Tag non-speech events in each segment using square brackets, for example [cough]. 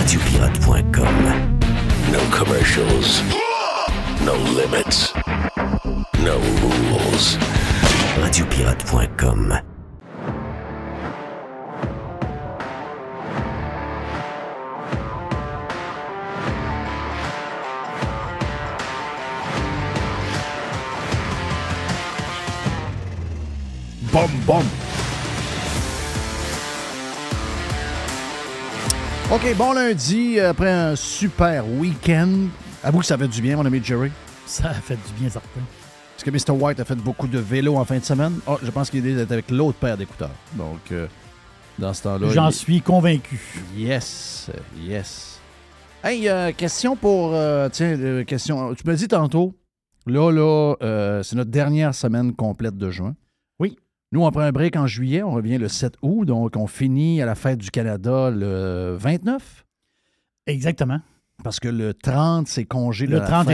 Radiopirate.com. No commercials. No limits. No rules. Radiopirate.com. Bum bum. OK, bon lundi, euh, après un super week-end. Avoue que ça fait du bien, mon ami Jerry. Ça a fait du bien, certain. Est-ce que Mr. White a fait beaucoup de vélo en fin de semaine? Ah, je pense qu'il est avec l'autre paire d'écouteurs. Donc, euh, dans ce temps-là. J'en suis convaincu. Yes, yes. Hey, euh, question pour. tiens, question. Tu me dis tantôt, là, là, c'est notre dernière semaine complète de juin. Nous, on prend un break en juillet, on revient le 7 août, donc on finit à la fête du Canada le 29. Exactement. Parce que le 30, c'est congé le 30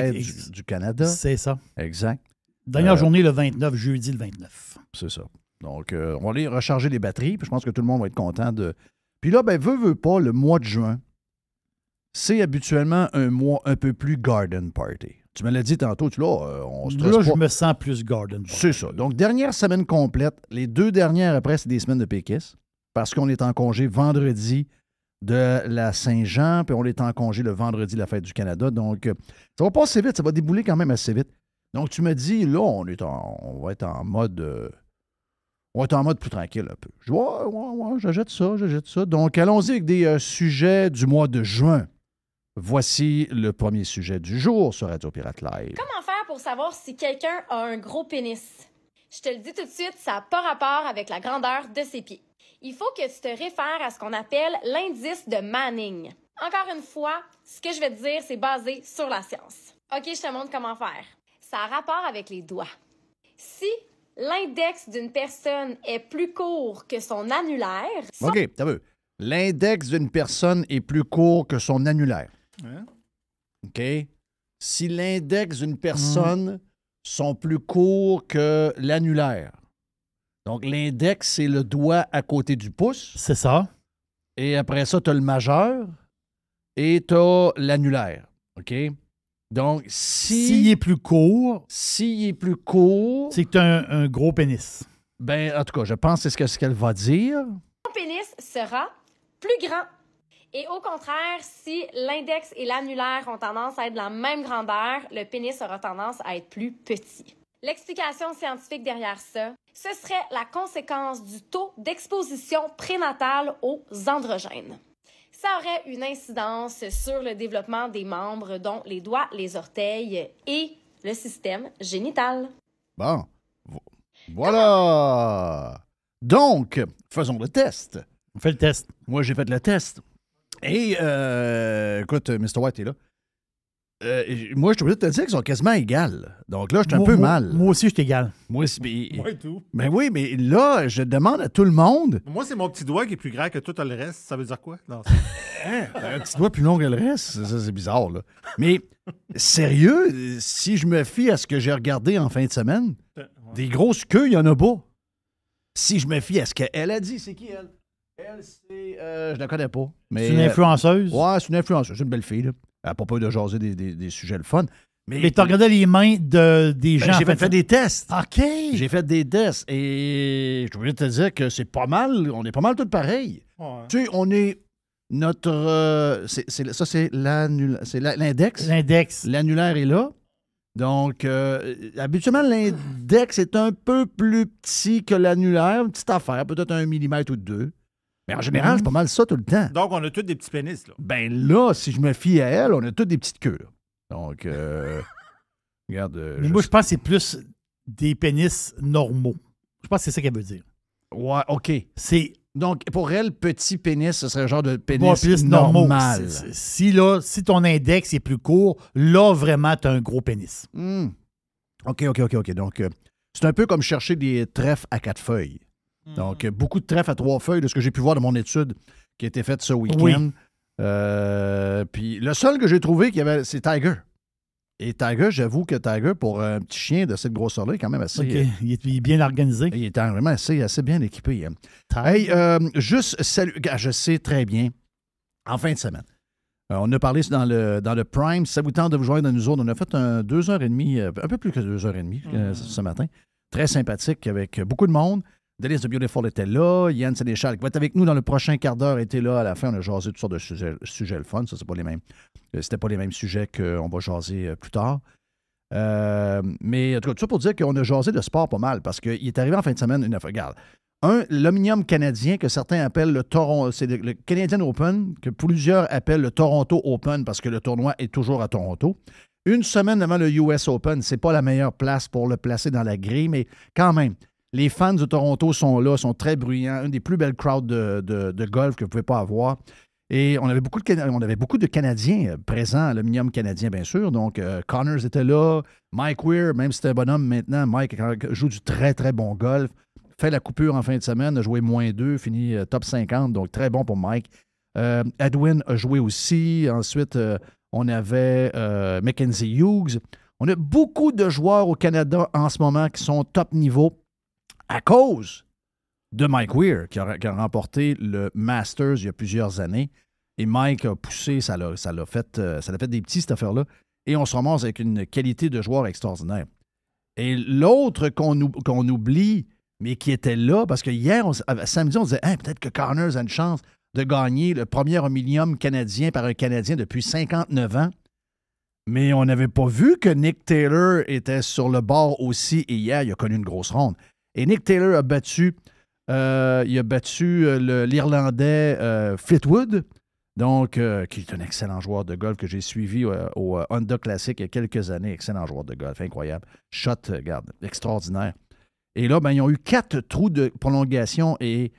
du, Canada. C'est ça. Exact. Dernière euh, journée le 29, jeudi le 29. C'est ça. Donc, euh, on va aller recharger les batteries, puis je pense que tout le monde va être content de. Puis là, ben, veut, veut pas, le mois de juin, c'est habituellement un mois un peu plus garden party. Tu me l'as dit tantôt, tu là, euh, on se Là, je me sens plus garden. C'est ça. Donc, dernière semaine complète. Les deux dernières après, c'est des semaines de péquistes parce qu'on est en congé vendredi de la Saint-Jean, puis on est en congé le vendredi de la fête du Canada. Donc, euh, ça va pas assez vite, ça va débouler quand même assez vite. Donc, tu me dis, là, on, est on va être en mode. Euh, on va en mode plus tranquille un peu. Je vois, ouais, ouais, ouais j'achète ça, j'ajoute ça. Donc, allons-y avec des sujets du mois de juin. Voici le premier sujet du jour sur Radio Pirate Live. Comment faire pour savoir si quelqu'un a un gros pénis? Je te le dis tout de suite, ça n'a pas rapport avec la grandeur de ses pieds. Il faut que tu te réfères à ce qu'on appelle l'indice de Manning. Encore une fois, ce que je vais te dire, c'est basé sur la science. OK, je te montre comment faire. Ça a rapport avec les doigts. Si l'index d'une personne est plus court que son annulaire... OK, t'as vu. L'index d'une personne est plus court que son annulaire. OK? Si l'index d'une personne sont plus courts que l'annulaire. Donc, l'index, c'est le doigt à côté du pouce. C'est ça. Et après ça, tu as le majeur et tu as l'annulaire. OK? Donc, si. S'il est plus court. S'il est plus court. C'est que tu as un, gros pénis. Ben, en tout cas, je pense que c'est ce qu'elle va dire. Mon pénis sera plus grand et au contraire, si l'index et l'annulaire ont tendance à être de la même grandeur, le pénis aura tendance à être plus petit. L'explication scientifique derrière ça, ce serait la conséquence du taux d'exposition prénatale aux androgènes. Ça aurait une incidence sur le développement des membres, dont les doigts, les orteils et le système génital. Bon, voilà. Donc, faisons le test. On fait le test. Moi, j'ai fait le test. Et, euh, écoute, euh, Mr. White est là. Euh, moi, je te dire qu'ils sont quasiment égales. Donc là, je suis un peu mal. Moi aussi, je suis égal. Moi aussi. Mais, [laughs] et tout. Mais oui, mais là, je demande à tout le monde. Moi, c'est mon petit doigt qui est plus grand que tout le reste. Ça veut dire quoi? [laughs] Hein? un petit doigt plus long que le reste? Ça, c'est bizarre, là. Mais sérieux, si je me fie à ce que j'ai regardé en fin de semaine, des grosses queues, il y en a pas. Si je me fie à ce qu'elle a dit, c'est qui elle? Elle, c'est. Euh, je la connais pas. c'est une euh, influenceuse? ouais, c'est une influenceuse. C'est une belle fille, là. Elle n'a pas peur de jaser des, sujets le fun. Mais, tu regardais les mains de, des ben, gens. J'ai fait, des tests. OK. J'ai fait des tests et je voulais te dire que c'est pas mal. On est pas mal tous pareils. Tu sais, on est notre. Euh, c'est, ça, c'est, c'est l'index. L'index. L'annulaire est là. Donc, euh, habituellement, l'index est un peu plus petit que l'annulaire. Une petite affaire, peut-être un millimètre ou deux. Mais en général, c'est pas mal ça tout le temps. Donc, on a tous des petits pénis, là. Ben là, si je me fie à elle, on a tous des petites queues, Donc, euh, [laughs] regarde. Euh, moi, je pense que c'est plus des pénis normaux. Je pense que c'est ça qu'elle veut dire. Ouais, OK. C'est. Donc, pour elle, petit pénis, ce serait le genre de pénis, normal. Si, là, si ton index est plus court, là, vraiment, t'as un gros pénis. Hmm. OK, OK, OK, OK. Donc, euh, c'est un peu comme chercher des trèfles à quatre feuilles. Hmm. Donc, euh, beaucoup de trèfle à trois feuilles, de ce que j'ai pu voir de mon étude qui a été faite ce week-end. Euh, puis le seul que j'ai trouvé, avait, c'est Tiger. Et Tiger, j'avoue que Tiger, pour un petit chien de cette grosseur-là, est quand même assez. il, est, bien organisé. Il est vraiment assez, bien équipé. Hein. Hey, euh, juste salut. Ah, je sais très bien, en fin de semaine, on a parlé dans le, dans le Prime. ça vous tente de vous joindre à nous autres, on a fait un, deux heures et demie, un peu plus que deux heures et demie hmm. ce matin. Très sympathique avec beaucoup de monde. Delis de Beautiful était là. Yann Sénéchal, qui va être avec nous dans le prochain quart d'heure, était là à la fin. On a jasé toutes sortes de sujets, le fun. Ça, c'est pas les mêmes. Euh, c'était pas les mêmes sujets qu'on va jaser euh, plus tard. Euh, mais en tout cas, tout ça pour dire qu'on a jasé de sport pas mal parce qu'il est arrivé en fin de semaine une affaire. Regarde. Un, l'omnium canadien que certains appellent le Toronto, c'est le Canadian Open, que plusieurs appellent le Toronto Open parce que le tournoi est toujours à Toronto. Une semaine avant le US Open, c'est pas la meilleure place pour le placer dans la grille, mais quand même, les fans de Toronto sont là, sont très bruyants, une des plus belles crowds de, golf que vous pouvez pas avoir. Et on avait beaucoup de, Canadiens euh, présents, minimum canadien, bien sûr. Donc, euh, Connors était là, Mike Weir, même si c'était un bonhomme maintenant, Mike joue du très, très bon golf. Fait la coupure en fin de semaine, a joué moins deux, fini euh, top 50, donc très bon pour Mike. Edwin a joué aussi. Ensuite, on avait Mackenzie Hughes. On a beaucoup de joueurs au Canada en ce moment qui sont top niveau à cause de Mike Weir, qui a, remporté le Masters il y a plusieurs années. Et Mike a poussé, ça l'a, ça l'a fait, euh, ça l'a fait des petits, cette affaire-là. Et on se remonte avec une qualité de joueur extraordinaire. Et l'autre qu'on, oublie, mais qui était là, parce que hier, samedi, on disait hein, peut-être que Connors a une chance de gagner le premier homilium canadien par un Canadien depuis 59 ans. Mais on n'avait pas vu que Nick Taylor était sur le bord aussi. Et hier, il a connu une grosse ronde. Et Nick Taylor a battu, euh, il a battu euh, l'Irlandais euh, Fleetwood, donc, qui est un excellent joueur de golf que j'ai suivi au Honda Classic il y a quelques années. Excellent joueur de golf, incroyable. Shot, garde, extraordinaire. Et là, ben, ils ont eu quatre trous de prolongation et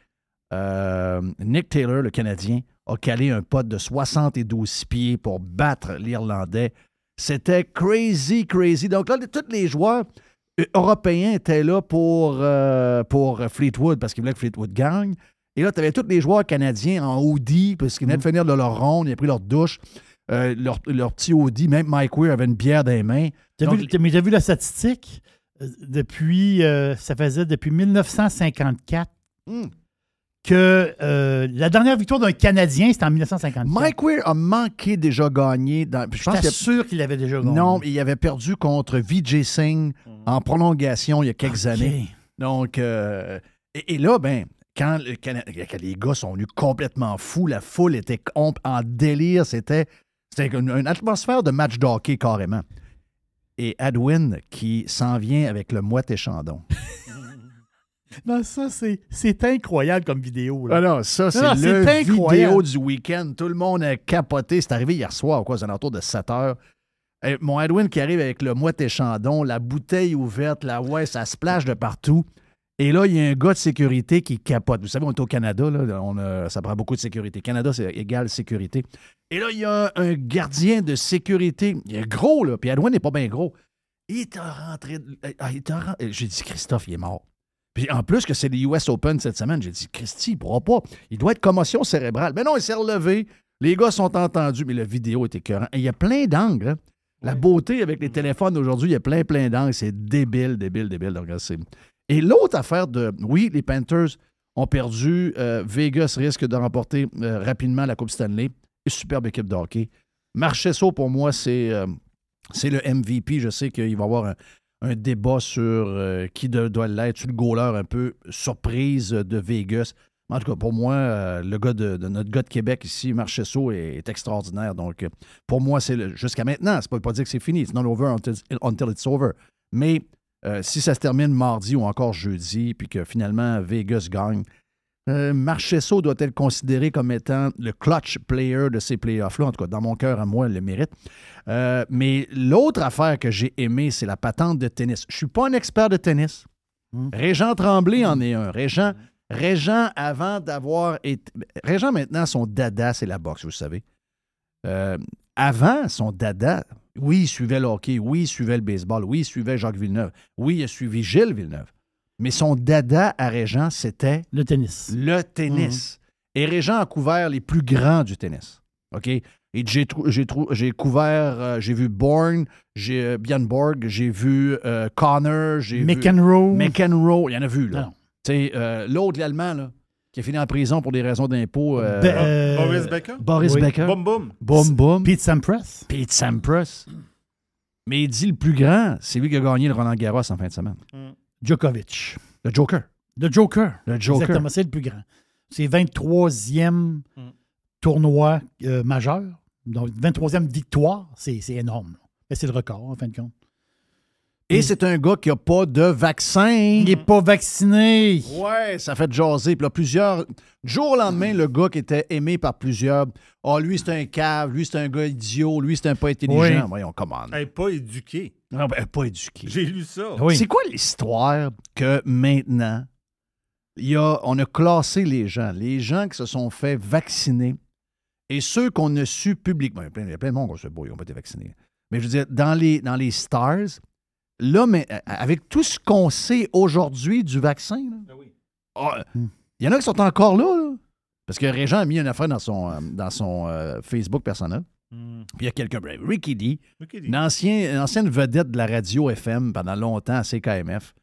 Nick Taylor, le Canadien, a calé un pot de 72 pieds pour battre l'Irlandais. C'était crazy, crazy. Donc là, tous les joueurs, européens était là pour, euh, pour Fleetwood parce qu'il voulaient que Fleetwood gagne. Et là, tu avais tous les joueurs canadiens en Audi parce qu'ils venaient de mm. finir de leur ronde, ils ont pris leur douche. Euh, leur, leur, petit Audi, même Mike Weir avait une bière dans les mains. As vu, mais j'ai vu la statistique? Euh, depuis, ça faisait depuis 1954 mm. que la dernière victoire d'un Canadien, c'était en 1954. Mike Weir a manqué déjà gagné. Dans, je suis sûr qu'il avait déjà gagné. Non, il avait perdu contre Vijay Singh mm en prolongation il y a quelques années. Donc, euh, et, là, ben, quand, les gars sont venus complètement fous, la foule était en délire, c'était une, une, atmosphère de match d'hockey carrément. Et Edwin qui s'en vient avec le moite chandon. [laughs] Non, ça, c'est incroyable comme vidéo. Là. Ah non, ça, c'est le vidéo du week-end. Tout le monde a capoté. C'est arrivé hier soir, quoi, aux alentours de 7 heures. Eh, mon Edwin qui arrive avec le moite chandon, la bouteille ouverte, la ouais, ça se plage de partout. Et là, il y a un gars de sécurité qui capote. Vous savez, on est au Canada, on ça prend beaucoup de sécurité. Canada, c'est égal sécurité. Et là, il y a un, gardien de sécurité. Il est gros, là, puis Edwin n'est pas bien gros. Il est rentré. Eh, ah, eh, j'ai dit, Christophe, il est mort. Puis en plus que c'est les US Open cette semaine, j'ai dit, Christy, il pourra pas. Il doit être commotion cérébrale. Mais non, il s'est relevé. Les gars sont entendus, mais la vidéo était écœurante. il y a plein d'angles. Hein. La beauté avec les mm. téléphones aujourd'hui, il y a plein, plein d'angles. C'est débile, débile, débile. Donc, Et l'autre affaire de. Oui, les Panthers ont perdu. Euh, Vegas risque de remporter euh, rapidement la Coupe Stanley. Superbe équipe de hockey. Marchesso, pour moi, c'est euh, le MVP. Je sais qu'il va y avoir un, débat sur qui doit l'être. le goaler un peu surprise de Vegas? En tout cas, pour moi, euh, le gars de, notre gars de Québec ici, Marchesso, est, extraordinaire. Donc, euh, pour moi, c'est jusqu'à maintenant. C'est pas, pas dire que c'est fini. It's not over until, it's over. Mais euh, si ça se termine mardi ou encore jeudi, puis que finalement Vegas gagne, Marchesso doit être considéré comme étant le clutch player de ces playoffs-là. En tout cas, dans mon cœur, à moi, elle le mérite. mais l'autre affaire que j'ai aimée, c'est la patente de tennis. Je ne suis pas un expert de tennis. Hum. Régent Tremblay en est un. Régent, Régent, avant d'avoir été. Régent, maintenant, son dada, c'est la boxe, vous savez. Euh, avant, son dada, oui, il suivait le hockey, oui, il suivait le baseball, oui, il suivait Jacques Villeneuve, oui, il a suivi Gilles Villeneuve. Mais son dada à Régent, c'était. Le tennis. Le tennis. Mhm. Et Régent a couvert les plus grands du tennis. OK? Et j'ai couvert, euh, j'ai vu Bourne, j'ai euh, Bjorn Borg, j'ai vu euh, Connor, j'ai vu. McEnroe. McEnroe, il y en a vu, là. C'est euh, l'autre, l'Allemand, là, qui a fini en prison pour des raisons d'impôts. Euh, euh, Boris Becker. Boris Becker. Boum, boum. Boum, boum. Pete Sampras. Pete Sampras. Mais il dit le plus grand, c'est lui qui a gagné le Roland Garros en fin de semaine. Mm. Djokovic. Le Joker. Le Joker. Le Joker. Exactement, c'est le plus grand. C'est 23e mm. tournoi majeur. Donc, 23e victoire, c'est, c'est énorme. et c'est le record, en fin de compte. Et mm. c'est un gars qui n'a pas de vaccin. Il n'est pas vacciné. Ouais, ça fait jaser. Puis là, plusieurs. Du jour au lendemain, le gars qui était aimé par plusieurs. Ah, oh, lui, c'est un cave. Lui, c'est un gars idiot. Lui, c'est un pas intelligent. Voyons, comment. Elle n'est pas éduqué. Non, pas éduqué. J'ai lu ça. C'est quoi l'histoire que maintenant, y a, on a classé les gens, les gens qui se sont fait vacciner et ceux qu'on a su publiquement. Il y a plein, de monde qui se été vaccinés. Mais je veux dire, dans les, dans les stars, là, mais euh, avec tout ce qu'on sait aujourd'hui du vaccin, ah ah, hmm. il y en a qui sont encore là. Parce que Régent a mis une affaire dans son, euh, dans son euh, Facebook personnel. Hmm. Puis il y a quelqu'un, Ricky D, Ricky D. ancienne, vedette de la radio FM pendant longtemps à CKMF.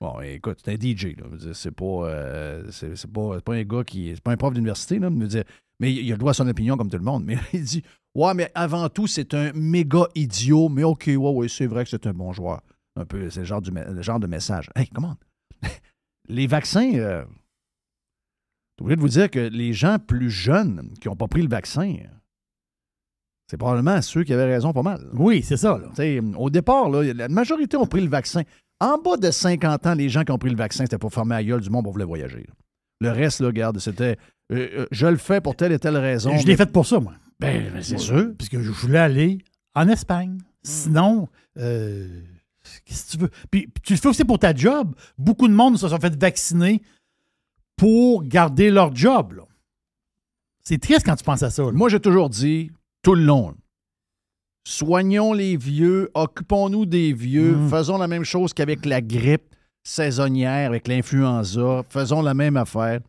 Bon, écoute, c'est un DJ, C'est pas, un gars qui. C'est pas un prof d'université, mais il a le droit à son opinion comme tout le monde. [laughs] Mais il dit Ouais, mais avant tout, c'est un méga idiot. Mais OK, ouais, ouais, c'est vrai que c'est un bon joueur. Un peu, c'est le genre, du, genre de message. Hey, comment? [laughs] les vaccins. Euh, oublié de vous dire que les gens plus jeunes qui n'ont pas pris le vaccin, c'est probablement ceux qui avaient raison pas mal. Oui, c'est ça. Au départ, la majorité ont pris le vaccin. En bas de 50 ans, les gens qui ont pris le vaccin, c'était pour former à gueule du monde, on voulait voyager. Le reste, là, regarde, c'était euh, euh, je le fais pour telle et telle raison. Je l'ai fait pour ça, moi. Ben, ben c'est sûr. puisque je voulais aller en Espagne. Hmm. Sinon, euh, qu'est-ce que tu veux? Puis, tu le fais aussi pour ta job. Beaucoup de monde se sont fait vacciner pour garder leur job. C'est triste quand tu penses à ça. Moi, j'ai toujours dit, tout le long, soignons les vieux, occupons-nous des vieux, mm. faisons la même chose qu'avec la grippe saisonnière, avec l'influenza, faisons la même affaire.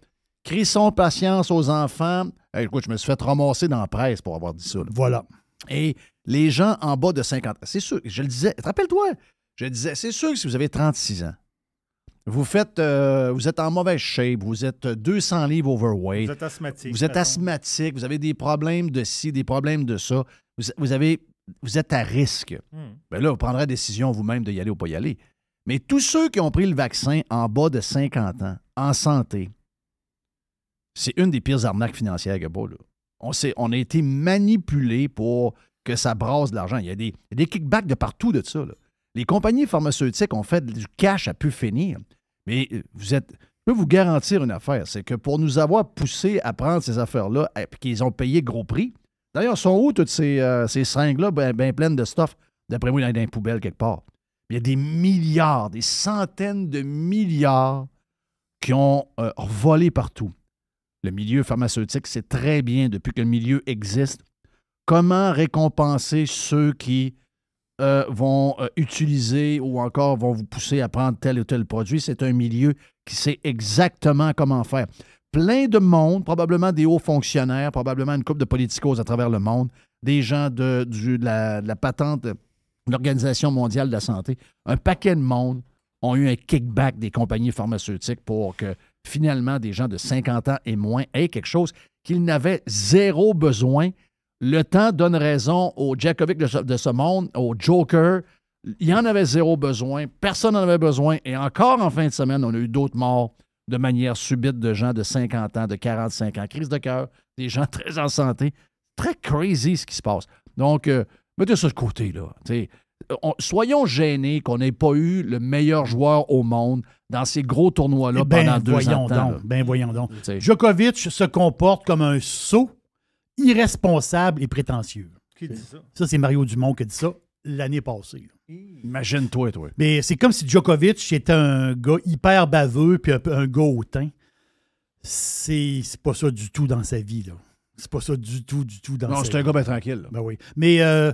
Crissons patience aux enfants. écoute, je me suis fait ramasser dans la presse pour avoir dit ça. Voilà. Et les gens en bas de 50 ans, c'est sûr, je le disais, rappelle-toi, je disais, c'est sûr que si vous avez 36 ans, vous faites, euh, vous êtes en mauvaise shape, vous êtes 200 livres overweight. Vous êtes asthmatique. Vous êtes asthmatique, vous avez des problèmes de ci, des problèmes de ça. Vous, vous êtes à risque. Mais hmm. ben là, vous prendrez la décision vous-même de y aller ou pas y aller. Mais tous ceux qui ont pris le vaccin en bas de 50 ans, en santé, c'est une des pires arnaques financières que pas, là. On, on a été manipulés pour que ça brasse de l'argent. Il, y a des, kickbacks de partout de ça. Là. Les compagnies pharmaceutiques ont fait du cash à pu finir. Mais euh, vous êtes. Je peux vous garantir une affaire, c'est que pour nous avoir poussé à prendre ces affaires-là, et qu'ils ont payé gros prix, d'ailleurs, sont où toutes ces, euh, ces seringues-là, bien ben pleines de stuff, d'après moi, dans les poubelles quelque part? Il y a des milliards, des centaines de milliards qui ont euh, volé partout. Le milieu pharmaceutique c'est très bien, depuis que le milieu existe, comment récompenser ceux qui euh, vont euh, utiliser ou encore vont vous pousser à prendre tel ou tel produit. C'est un milieu qui sait exactement comment faire. Plein de monde, probablement des hauts fonctionnaires, probablement une couple de politicos à travers le monde, des gens de, la, de la, patente de l'Organisation mondiale de la santé, un paquet de monde ont eu un kickback des compagnies pharmaceutiques pour que finalement des gens de 50 ans et moins aient quelque chose qu'ils n'avaient zéro besoin le temps donne raison au Djakovic de, ce, monde, au Joker. Il y en avait zéro besoin. Personne n'en avait besoin. Et encore en fin de semaine, on a eu d'autres morts de manière subite de gens de 50 ans, de 45 ans. Crise de cœur, des gens [laughs] très en santé. Très crazy ce qui se passe. Donc, euh, mettez ça de côté, là. soyons gênés qu'on n'ait pas eu le meilleur joueur au monde dans ces gros tournois-là eh ben, pendant deux ans. Donc, ben voyons donc. Djokovic se comporte comme un sot irresponsable et prétentieux. Qui dit ça? Ça, c'est Mario Dumont qui a dit ça l'année passée. Imagine-toi, toi. Mais c'est comme si Djokovic était un gars hyper baveux puis un, un gars hautain. C'est pas ça du tout dans sa vie, là. C'est pas ça du tout, du tout dans sa vie. Non, c'est un gars bien tranquille. Là. Ben oui. Mais la euh,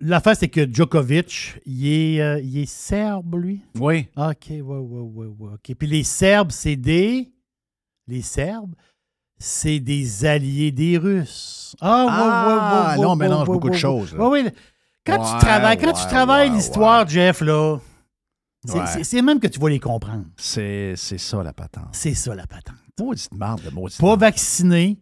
l'affaire, c'est que Djokovic, il est, euh, il est serbe, lui. Oui. Ah, OK, ouais, ouais, ouais, oui. Puis les Serbes, c'est des. Les Serbes, c'est des alliés des Russes. Ah, oui, ouais, ouais, là, on mélange beaucoup de choses. Quand tu travailles, quand tu travailles l'histoire, Jeff, là, c'est même que tu vas les comprendre. C'est ça la patente. C'est ça la patente. Maudite de maudite Pas vacciné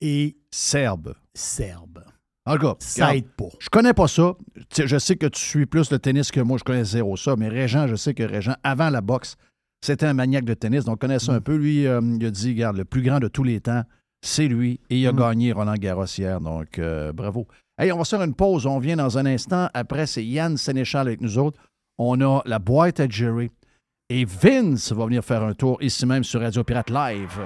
et. Serbe. Serbe. En tout cas, ça aide pas. Je connais pas ça. Je sais que tu suis plus le tennis que moi, je connais zéro ça, mais Régent, je sais que Régent, avant la boxe, c'était un maniaque de tennis, donc on un mm. peu. Lui, euh, il a dit, regarde, le plus grand de tous les temps, c'est lui. Et il a mm. gagné Roland Garros hier, donc euh, bravo. Hey, on va faire une pause. On vient dans un instant. Après, c'est Yann Sénéchal avec nous autres. On a la boîte à Jerry. Et Vince va venir faire un tour ici même sur Radio Pirate Live.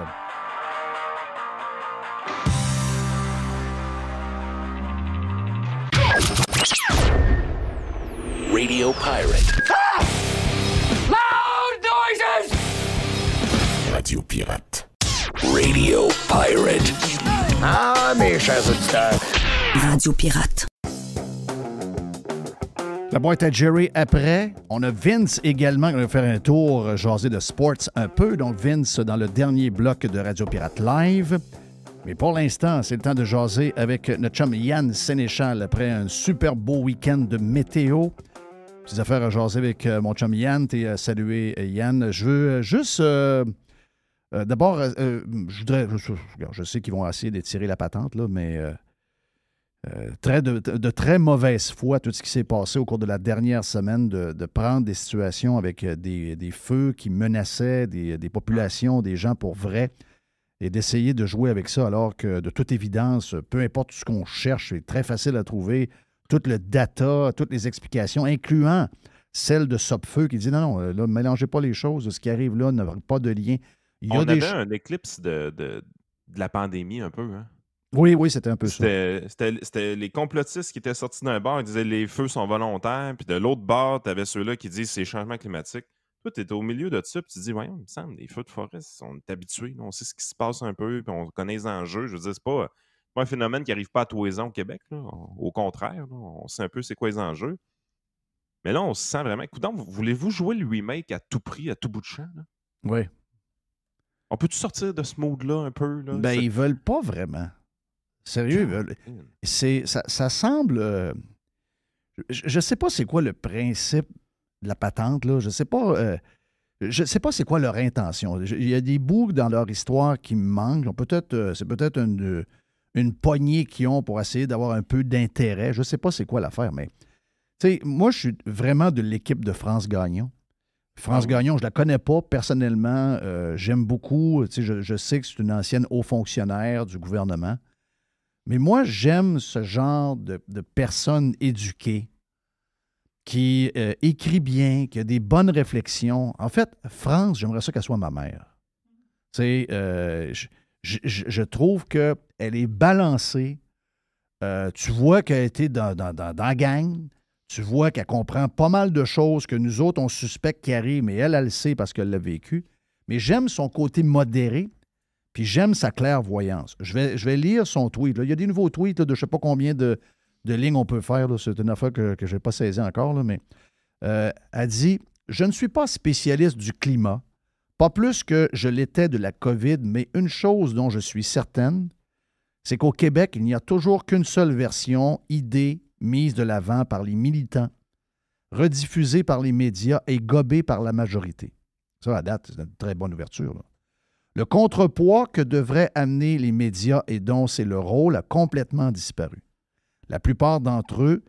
Radio Pirate. Radio Pirate. Radio Pirate. Ah, mes chers auditeurs. Radio Pirate. La boîte à Jerry après. On a Vince également qui va faire un tour euh, jaser de sports un peu. Donc Vince dans le dernier bloc de Radio Pirate Live. Mais pour l'instant, c'est le temps de jaser avec notre chum Yann Sénéchal après un super beau week-end de météo. Petite affaire à jaser avec euh, mon chum Yann. T'es euh, salué, Yann. Je veux juste euh, d'abord, euh, euh, je Je, sais qu'ils vont essayer d'étirer la patente, là, mais très de, très mauvaise foi, tout ce qui s'est passé au cours de la dernière semaine, de, prendre des situations avec des, feux qui menaçaient des, populations, des gens pour vrai, et d'essayer de jouer avec ça, alors que de toute évidence, peu importe ce qu'on cherche, c'est très facile à trouver. Tout le data, toutes les explications, incluant celle de Sopfeu qui dit non, non, là, mélangez pas les choses, ce qui arrive là n'a pas de lien a On avait un éclipse de, la pandémie un peu. Hein. Oui, oui, c'était un peu ça. C'était les complotistes qui étaient sortis d'un bord et disaient les feux sont volontaires, puis de l'autre bord, tu avais ceux-là qui disent c'est changement climatique. Toi, tu étais au milieu de ça, puis tu dis, voyons, il me semble, les feux de forêt, on est habitué, on sait ce qui se passe un peu, puis on connaît les enjeux. Je veux dire, c'est pas, pas, un phénomène qui n'arrive pas à tous les ans au Québec. Au contraire, on sait un peu c'est quoi les enjeux. Mais là, on se sent vraiment. vous voulez-vous jouer le remake à tout prix, à tout bout de champ? Là? Oui. On peut-tu sortir de ce mode-là un peu? Là? Ben, ils veulent pas vraiment. Sérieux, ils ah, veulent. C'est, ça, ça, semble. Euh, je ne sais pas c'est quoi le principe de la patente, là. Je ne sais pas. Euh, je sais pas c'est quoi leur intention. Il y a des bouts dans leur histoire qui me manquent. Peut-être, euh, c'est peut-être une, poignée qu'ils ont pour essayer d'avoir un peu d'intérêt. Je ne sais pas c'est quoi l'affaire, mais. Tu sais, moi, je suis vraiment de l'équipe de France gagnant. France ah Gagnon, je la connais pas personnellement. Euh, j'aime beaucoup. Je, je, sais que c'est une ancienne haut fonctionnaire du gouvernement. Mais moi, j'aime ce genre de, de, personne éduquée qui euh, écrit bien, qui a des bonnes réflexions. En fait, France, j'aimerais ça qu'elle soit ma mère. Euh, je, je, je, trouve qu'elle est balancée. Euh, tu vois qu'elle a été dans, dans, dans la gang tu vois qu'elle comprend pas mal de choses que nous autres, on suspecte qui arrive mais elle, elle le sait parce qu'elle l'a vécu. Mais j'aime son côté modéré, puis j'aime sa clairvoyance. Je vais, je vais lire son tweet. Il y a des nouveaux tweets de je ne sais pas combien de, lignes on peut faire. C'est une affaire que je n'ai pas saisie encore, mais euh, elle dit Je ne suis pas spécialiste du climat, pas plus que je l'étais de la COVID, mais une chose dont je suis certaine, c'est qu'au Québec, il n'y a toujours qu'une seule version, idée, mise de l'avant par les militants, rediffusée par les médias et gobée par la majorité. Ça, à date, c'est une très bonne ouverture. Le contrepoids que devraient amener les médias et dont c'est le rôle a complètement disparu. La plupart d'entre eux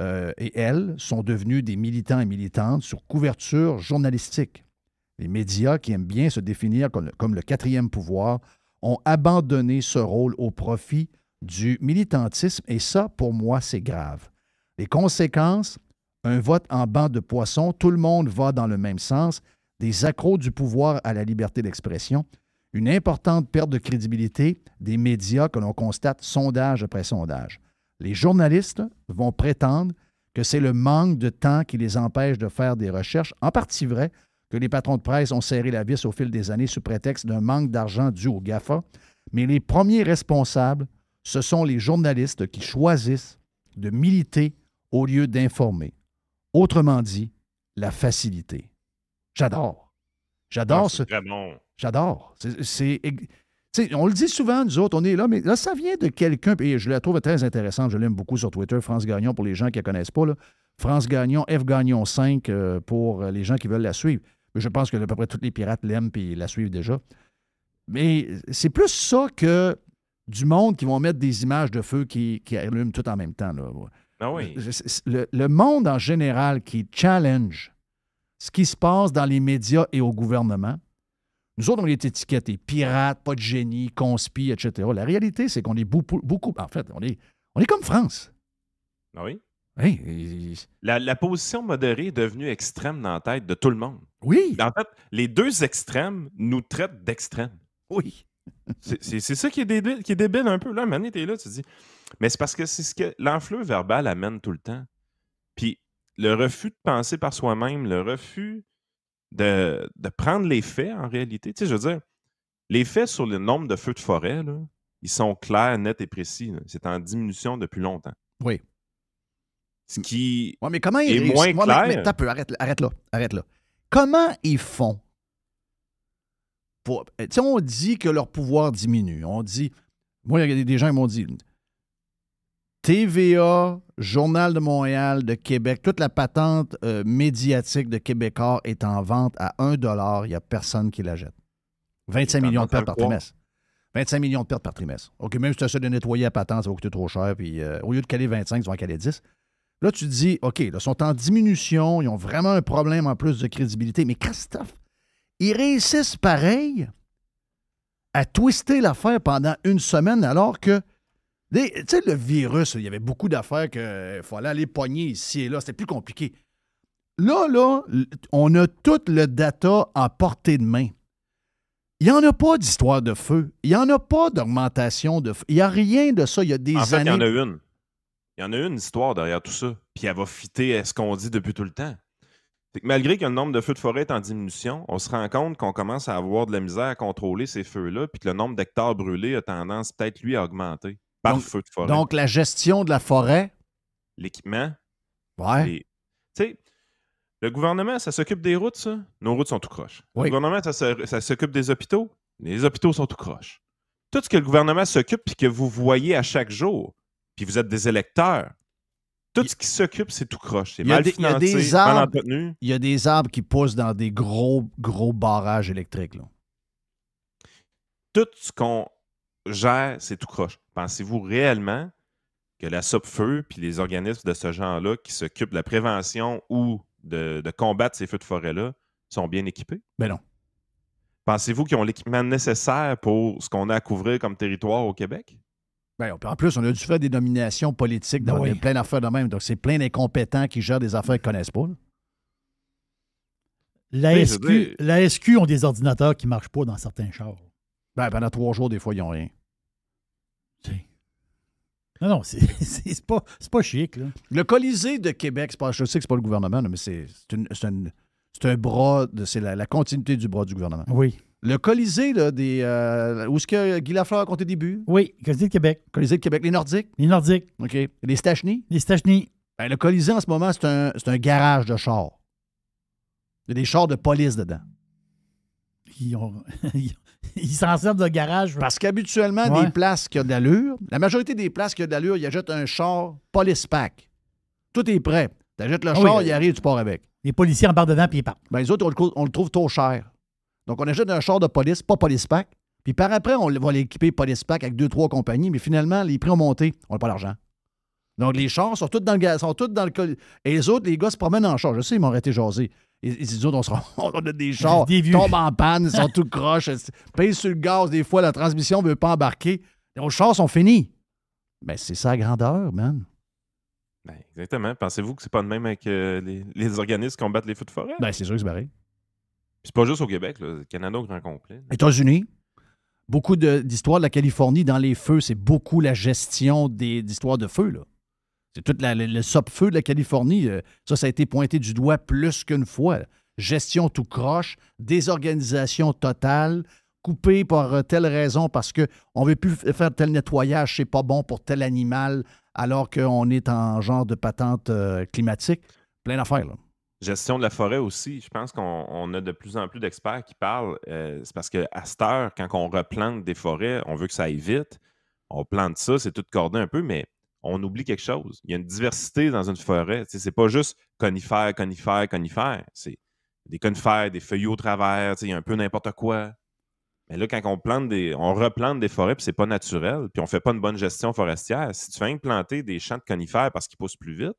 euh, et elles sont devenus des militants et militantes sur couverture journalistique. Les médias, qui aiment bien se définir comme le, comme le quatrième pouvoir, ont abandonné ce rôle au profit du militantisme et ça, pour moi, c'est grave. Les conséquences, un vote en banc de poisson, tout le monde va dans le même sens, des accros du pouvoir à la liberté d'expression, une importante perte de crédibilité des médias que l'on constate sondage après sondage. Les journalistes vont prétendre que c'est le manque de temps qui les empêche de faire des recherches, en partie vrai que les patrons de presse ont serré la vis au fil des années sous prétexte d'un manque d'argent dû au GAFA, mais les premiers responsables ce sont les journalistes qui choisissent de militer au lieu d'informer. Autrement dit, la facilité. J'adore. J'adore ah, ce. J'adore. C'est. on le dit souvent, nous autres, on est là, mais là, ça vient de quelqu'un, et je la trouve très intéressante, je l'aime beaucoup sur Twitter, France Gagnon, pour les gens qui ne connaissent pas, là. France Gagnon, F Gagnon 5, euh, pour les gens qui veulent la suivre. Je pense que à peu près tous les pirates l'aiment et la suivent déjà. Mais c'est plus ça que du monde qui vont mettre des images de feu qui, qui allument tout en même temps. Ah le, monde en général qui challenge ce qui se passe dans les médias et au gouvernement, nous autres, on est étiquetés pirates, pas de génie, conspi, etc. La réalité, c'est qu'on est beaucoup, En fait, on est, on est comme France. Ah oui. la, la, position modérée est devenue extrême dans la tête de tout le monde. Oui. En fait, les deux extrêmes nous traitent d'extrêmes. Oui c'est ça qui est, débile, qui un peu. Là, Mané, t'es là, tu dis. Mais c'est parce que c'est ce que l'enfleur verbal amène tout le temps. Puis le refus de penser par soi-même, le refus de, prendre les faits en réalité. Tu sais, je veux dire, les faits sur le nombre de feux de forêt, ils sont clairs, nets et précis. C'est en diminution depuis longtemps. Oui. Ce qui mais comment moins clair. arrête là. Arrête là. Comment ils font pour, euh, on dit que leur pouvoir diminue. On dit. Moi, il y a des gens qui m'ont dit TVA, Journal de Montréal, de Québec, toute la patente euh, médiatique de Québécois est en vente à 1 Il n'y a personne qui la jette. 25 millions de pertes par trimestre. 25 millions de pertes par trimestre. OK, même si tu essaies de nettoyer la patente, ça va coûter trop cher. Puis euh, au lieu de caler 25, ils vont caler 10. Là, tu te dis, OK, ils sont en diminution, ils ont vraiment un problème en plus de crédibilité. Mais Christophe, ils réussissent pareil à twister l'affaire pendant une semaine alors que, tu sais, le virus, il y avait beaucoup d'affaires qu'il euh, fallait aller pogner ici et là, c'était plus compliqué. Là, là, on a tout le data en portée de main. Il n'y en a pas d'histoire de feu. Il n'y en a pas d'augmentation de feu. Il n'y a rien de ça. Il y a des en fait, années. Il y en a une. Il y en a une histoire derrière tout ça. Puis elle va fitter à ce qu'on dit depuis tout le temps malgré que le nombre de feux de forêt est en diminution, on se rend compte qu'on commence à avoir de la misère à contrôler ces feux-là, puis que le nombre d'hectares brûlés a tendance peut-être, lui, à augmenter par donc, feu de forêt. Donc, la gestion de la forêt. L'équipement. Ouais. Tu sais, le gouvernement, ça s'occupe des routes, ça. Nos routes sont tout croches. Le gouvernement, ça, s'occupe des hôpitaux. Les hôpitaux sont tout croches. Tout ce que le gouvernement s'occupe, puis que vous voyez à chaque jour, puis vous êtes des électeurs, tout ce qui s'occupe, c'est tout croche. C'est mal il y a des arbres, Il y a des arbres qui poussent dans des gros, gros barrages électriques. Tout ce qu'on gère, c'est tout croche. Pensez-vous réellement que la sope-feu puis les organismes de ce genre-là qui s'occupent de la prévention ou de, de combattre ces feux de forêt-là sont bien équipés? Ben non. Pensez-vous qu'ils ont l'équipement nécessaire pour ce qu'on a à couvrir comme territoire au Québec? Ben, en plus, on a dû faire des nominations politiques dans ben plein d'affaires de même. Donc, c'est plein d'incompétents qui gèrent des affaires qu'ils ne connaissent pas. La, ben, SQ, ont des ordinateurs qui ne marchent pas dans certains chars. Ben, pendant trois jours, des fois, ils n'ont rien. Non, non, c'est [laughs] pas, pas chic. Là. Le Colisée de Québec, pas, je sais que c'est pas le gouvernement, mais c'est un bras, c'est la continuité du bras du gouvernement. Oui. Le Colisée, là, des, euh, où est-ce que Guy Lafleur a compté début? Oui, Colisée de Québec. Colisée de Québec. Les Nordiques? Les Nordiques. OK. Les Stachny? Les Stachny. Ben, le Colisée, en ce moment, c'est un, garage de chars. Il y a des chars de police dedans. Ils [laughs] s'en servent de garage. Parce qu'habituellement, des places qui ont de l'allure, la majorité des places qui ont de l'allure, ils achètent un char police pack. Tout est prêt. Tu achètes le ah char, il arrive, tu pars avec. Les policiers en barre dedans, puis ils partent. Ben, les autres, on le trouve trop cher. Donc, on achète un char de police, pas police pack. Puis par après, on va l'équiper police pack avec deux, trois compagnies, mais finalement, les prix ont monté. On n'a pas l'argent. Donc, les chars sont tous dans le sont toutes dans le Et les autres, les gars se promènent en char. Je sais, ils m'ont arrêté jaser. Ils, disent, on, [laughs] on a des chars, ils tombent en panne, ils sont tout croches, pèsent sur le gaz. Des fois, la transmission ne veut pas embarquer. Nos chars sont finis. Mais c'est ça la grandeur, man. Ben, exactement. Pensez-vous que c'est pas de même avec euh, les, organismes qui combattent les feux de forêt? Ben, c'est sûr que c'est pareil c'est pas juste au Québec, le Canada au grand complet. États-Unis. Beaucoup d'histoires de, la Californie dans les feux, c'est beaucoup la gestion des histoires de feux. Là. C'est tout le, sop-feu de la Californie. Euh, ça, ça a été pointé du doigt plus qu'une fois. Gestion tout croche, désorganisation totale, coupée par euh, telle raison parce qu'on ne veut plus faire tel nettoyage, c'est pas bon pour tel animal, alors qu'on est en genre de patente euh, climatique. Plein d'affaires, là. Gestion de la forêt aussi, je pense qu'on a de plus en plus d'experts qui parlent. Euh, c'est parce qu'à cette heure, quand on replante des forêts, on veut que ça aille vite. On plante ça, c'est tout cordé un peu, mais on oublie quelque chose. Il y a une diversité dans une forêt. Ce n'est pas juste conifères, conifères, conifères. C'est des conifères, des feuillus au travers, il y a un peu n'importe quoi. Mais là, quand on plante des. on replante des forêts, puis c'est pas naturel, puis on fait pas une bonne gestion forestière. Si tu viens planter des champs de conifères parce qu'ils poussent plus vite,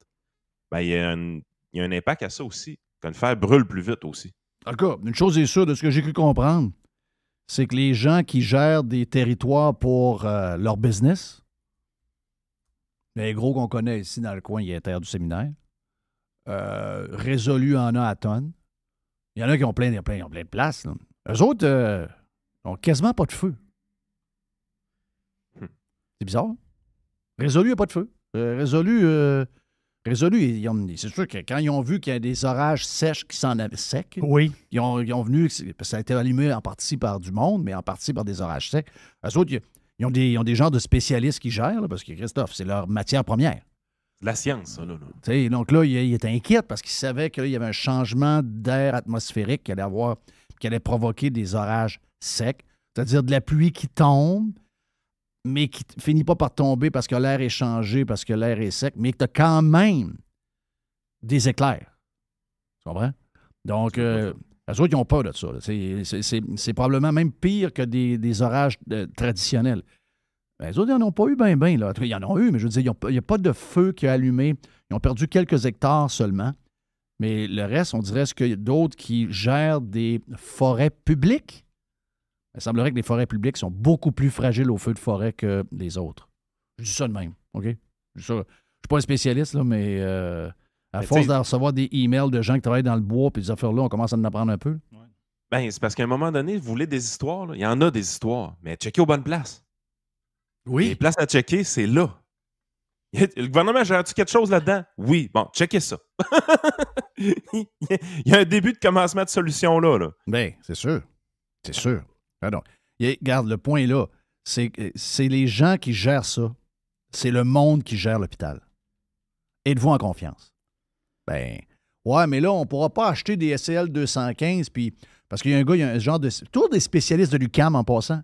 ben, il y a une il y a un impact à ça aussi, que le fer brûle plus vite aussi. D'accord. Une chose est sûre de ce que j'ai cru comprendre, c'est que les gens qui gèrent des territoires pour euh, leur business, les gros qu'on connaît ici dans le coin, il y a Terre du Séminaire, euh, Résolu en a à tonnes. Il y en a qui ont plein, plein, plein de places. Les Eux autres euh, ont quasiment pas de feu. Hmm. C'est bizarre. Hein? Résolu a pas de feu. Résolu, Résolu, c'est sûr que quand ils ont vu qu'il y a des orages sèches qui s'en avaient secs, ils, ont, ils ont venu, ça a été allumé en partie par du monde, mais en partie par des orages secs. autres, ils, ont, des, genres de spécialistes qui gèrent, parce que Christophe, c'est leur matière première. La science, ça, là. Donc là, ils étaient inquiets parce qu'ils savaient qu'il y avait un changement d'air atmosphérique qui allait, avoir, qui allait provoquer des orages secs, c'est-à-dire de la pluie qui tombe, mais qui finit pas par tomber parce que l'air est changé, parce que l'air est sec, mais que tu as quand même des éclairs. Tu comprends? Donc, les euh, autres, ils ont peur de ça. C'est probablement même pire que des, orages euh, traditionnels. les ben, autres, ils n'en ont pas eu bien, bien. Ils en ont eu, mais je veux dire, il n'y a pas de feu qui a allumé. Ils ont perdu quelques hectares seulement. Mais le reste, on dirait ce qu'il y a d'autres qui gèrent des forêts publiques il semblerait que les forêts publiques sont beaucoup plus fragiles aux feux de forêt que les autres. Je dis ça de même, OK? Je suis pas un spécialiste, là, mais euh, à force de recevoir des emails de gens qui travaillent dans le bois puis des affaires-là, on commence à en apprendre un peu. Ouais. Ben, c'est parce qu'à un moment donné, vous voulez des histoires. Il y en a des histoires, mais checkez aux bonnes places. Oui. Les places à checker, c'est là. [laughs] Le gouvernement gère-tu quelque chose là-dedans? Oui. Bon, checkez ça. [laughs] Il y a un début de commencement de solution là. là. Ben, c'est sûr. C'est sûr. Ah et regarde, le point est là, c'est les gens qui gèrent ça. C'est le monde qui gère l'hôpital. Êtes-vous en confiance? Ben, ouais, mais là, on ne pourra pas acheter des SCL 215, puis. Parce qu'il y a un gars, il y a un genre de. Toujours des spécialistes de l'UCAM en passant.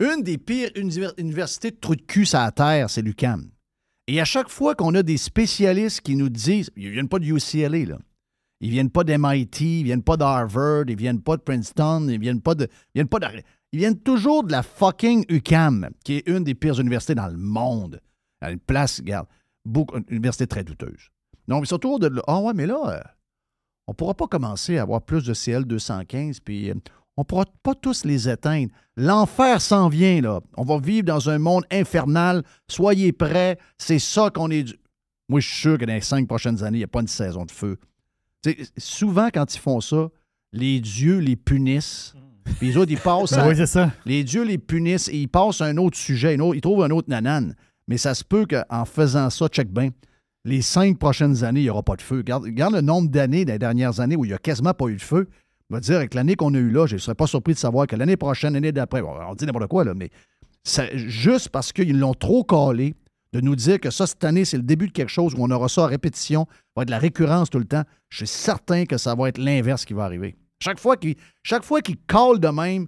Une des pires universités de trou de cul à la terre, c'est l'UCAM. Et à chaque fois qu'on a des spécialistes qui nous disent. Il ne a pas de UCLA, là. Ils viennent pas d'MIT, ils viennent pas d'Harvard, ils viennent pas de Princeton, ils viennent pas de. Ils viennent pas de, Ils viennent toujours de la fucking UCAM, qui est une des pires universités dans le monde. À une place, regarde, une université très douteuse. Non, ils sont de. Ah oh ouais, mais là, euh, on pourra pas commencer à avoir plus de CL215, puis euh, on pourra pas tous les éteindre. L'enfer s'en vient, là. On va vivre dans un monde infernal. Soyez prêts. C'est ça qu'on est. Moi, je suis sûr que dans les cinq prochaines années, il n'y a pas une saison de feu souvent, quand ils font ça, les dieux les punissent. Hmm. Puis les autres, ils passent. [laughs] Ben les dieux les punissent et ils passent à un autre sujet. Ils trouvent un autre nanane. Mais ça se peut qu'en faisant ça, check bien, les cinq prochaines années, il n'y aura pas de feu. Garde, regarde le nombre d'années des dernières années où il n'y a quasiment pas eu de feu. On va dire, avec l'année qu'on a eue là, je ne serais pas surpris de savoir que l'année prochaine, l'année d'après, on dit n'importe quoi, mais juste parce qu'ils l'ont trop collé de nous dire que ça, cette année, c'est le début de quelque chose où on aura ça à répétition, va être de la récurrence tout le temps, je suis certain que ça va être l'inverse qui va arriver. Chaque fois qu'il qu de même,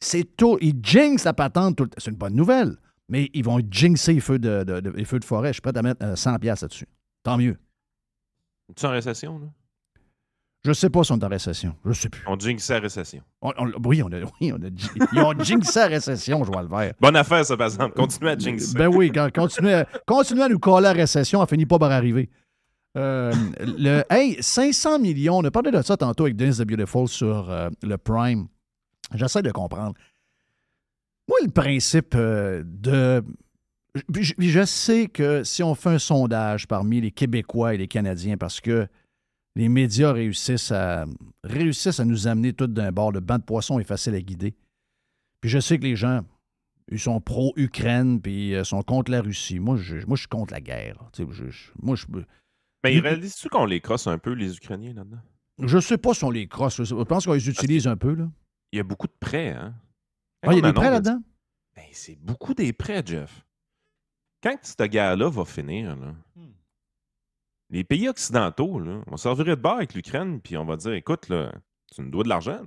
c'est tout. Il jinx la patente tout le temps. C'est une bonne nouvelle. Mais ils vont jinxer les feux de, les feux de forêt. Je suis prêt à mettre 100$ euh, là-dessus. Tant mieux. Tu en récession, là? Je sais pas si on est en récession. Je sais plus. On jinxait la récession. oui, on a, oui, on ils ont jinxé la récession, Joël Vert. Bonne affaire, ça, par exemple. Continuez à jinxer. Ben oui, continuez, à, à nous coller la récession. Elle finit pas par arriver. Euh, hey, 500 millions. On a parlé de ça tantôt avec Dennis the Beautiful sur euh, le Prime. J'essaie de comprendre. Moi, le principe euh, de. je, sais que si on fait un sondage parmi les Québécois et les Canadiens, parce que les médias réussissent à, réussissent à nous amener tous d'un bord. Le banc de poisson est facile à guider. Puis je sais que les gens, ils sont pro-Ukraine, puis ils euh, sont contre la Russie. Moi, je, moi, je suis contre la guerre. moi, je... Mais ils réalisent-tu qu'on les crosse un peu, les Ukrainiens, là-dedans? Je sais pas si on les crosse. Je pense qu'on les utilise un peu, là. Il y a beaucoup de prêts, hein? Ah, il y a des prêts là-dedans? Ben, c'est beaucoup des prêts, Jeff. Quand cette guerre-là va finir, là, hmm les pays occidentaux, on servirait de bord avec l'Ukraine, puis on va dire écoute, tu nous dois de l'argent.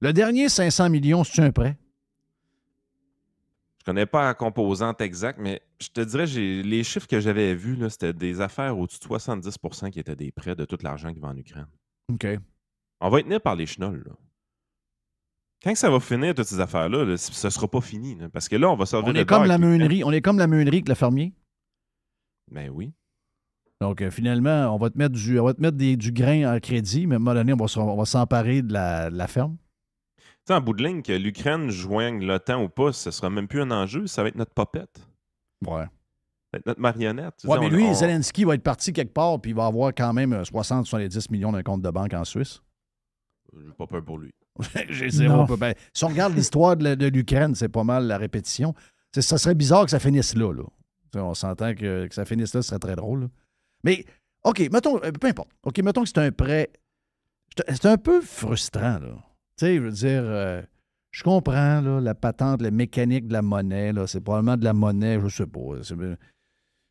Le dernier 500 millions, c'est un prêt. Je connais pas la composante exacte, mais je te dirais, les chiffres que j'avais vus, c'était des affaires au-dessus de 70 qui étaient des prêts de tout l'argent qui va en Ukraine. OK. On va être nés par les chenolles. Quand ça va finir, toutes ces affaires-là, ce ne sera pas fini. parce que là, on va sortir on est comme la meunerie, On est comme la meunerie avec le fermier. Ben oui. Donc, euh, finalement, on va te mettre du, on va te mettre du grain en crédit, mais à un moment donné, on va, s'emparer de la, la ferme. en bout de ligne, que l'Ukraine joigne l'OTAN ou pas, ce sera même plus un enjeu, ça va être notre popette. Ouais. Ça va être notre marionnette. Ouais, mais lui, Zelensky va être parti quelque part, puis il va avoir quand même 60-70 euh, millions d'un compte de banque en Suisse. J'ai pas peur pour lui. [laughs] J'ai zéro peur. Ben, si on regarde l'histoire de, l'Ukraine, c'est pas mal la répétition. ça serait bizarre que ça finisse là. On s'entend que, ça finisse là, ce serait très drôle. Mais, OK, mettons, euh, peu importe. OK, mettons que c'est un prêt. C'est un peu frustrant, là. Tu sais, je veux dire, euh, je comprends là, la patente, la mécanique de la monnaie. C'est probablement de la monnaie, je suppose pas.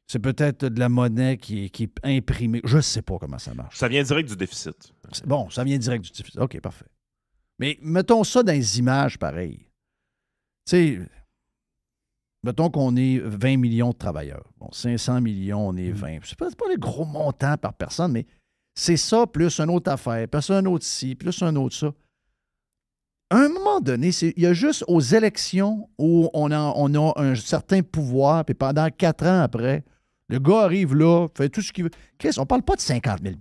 C'est peut-être de la monnaie qui, qui, est imprimée. Je ne sais pas comment ça marche. Ça vient direct du déficit. Bon, ça vient direct du déficit. OK, parfait. Mais mettons ça dans les images pareilles. Tu sais, mettons qu'on est 20 millions de travailleurs. Bon, 500 millions, on est 20. Ce n'est pas, pas gros montants par personne, mais c'est ça, plus une autre affaire, plus un autre ci, plus un autre ça. À un moment donné, il y a juste aux élections où on a, on a un certain pouvoir, puis pendant quatre ans après, le gars arrive là, fait tout ce qu'il veut. Chris, on ne parle pas de 50 000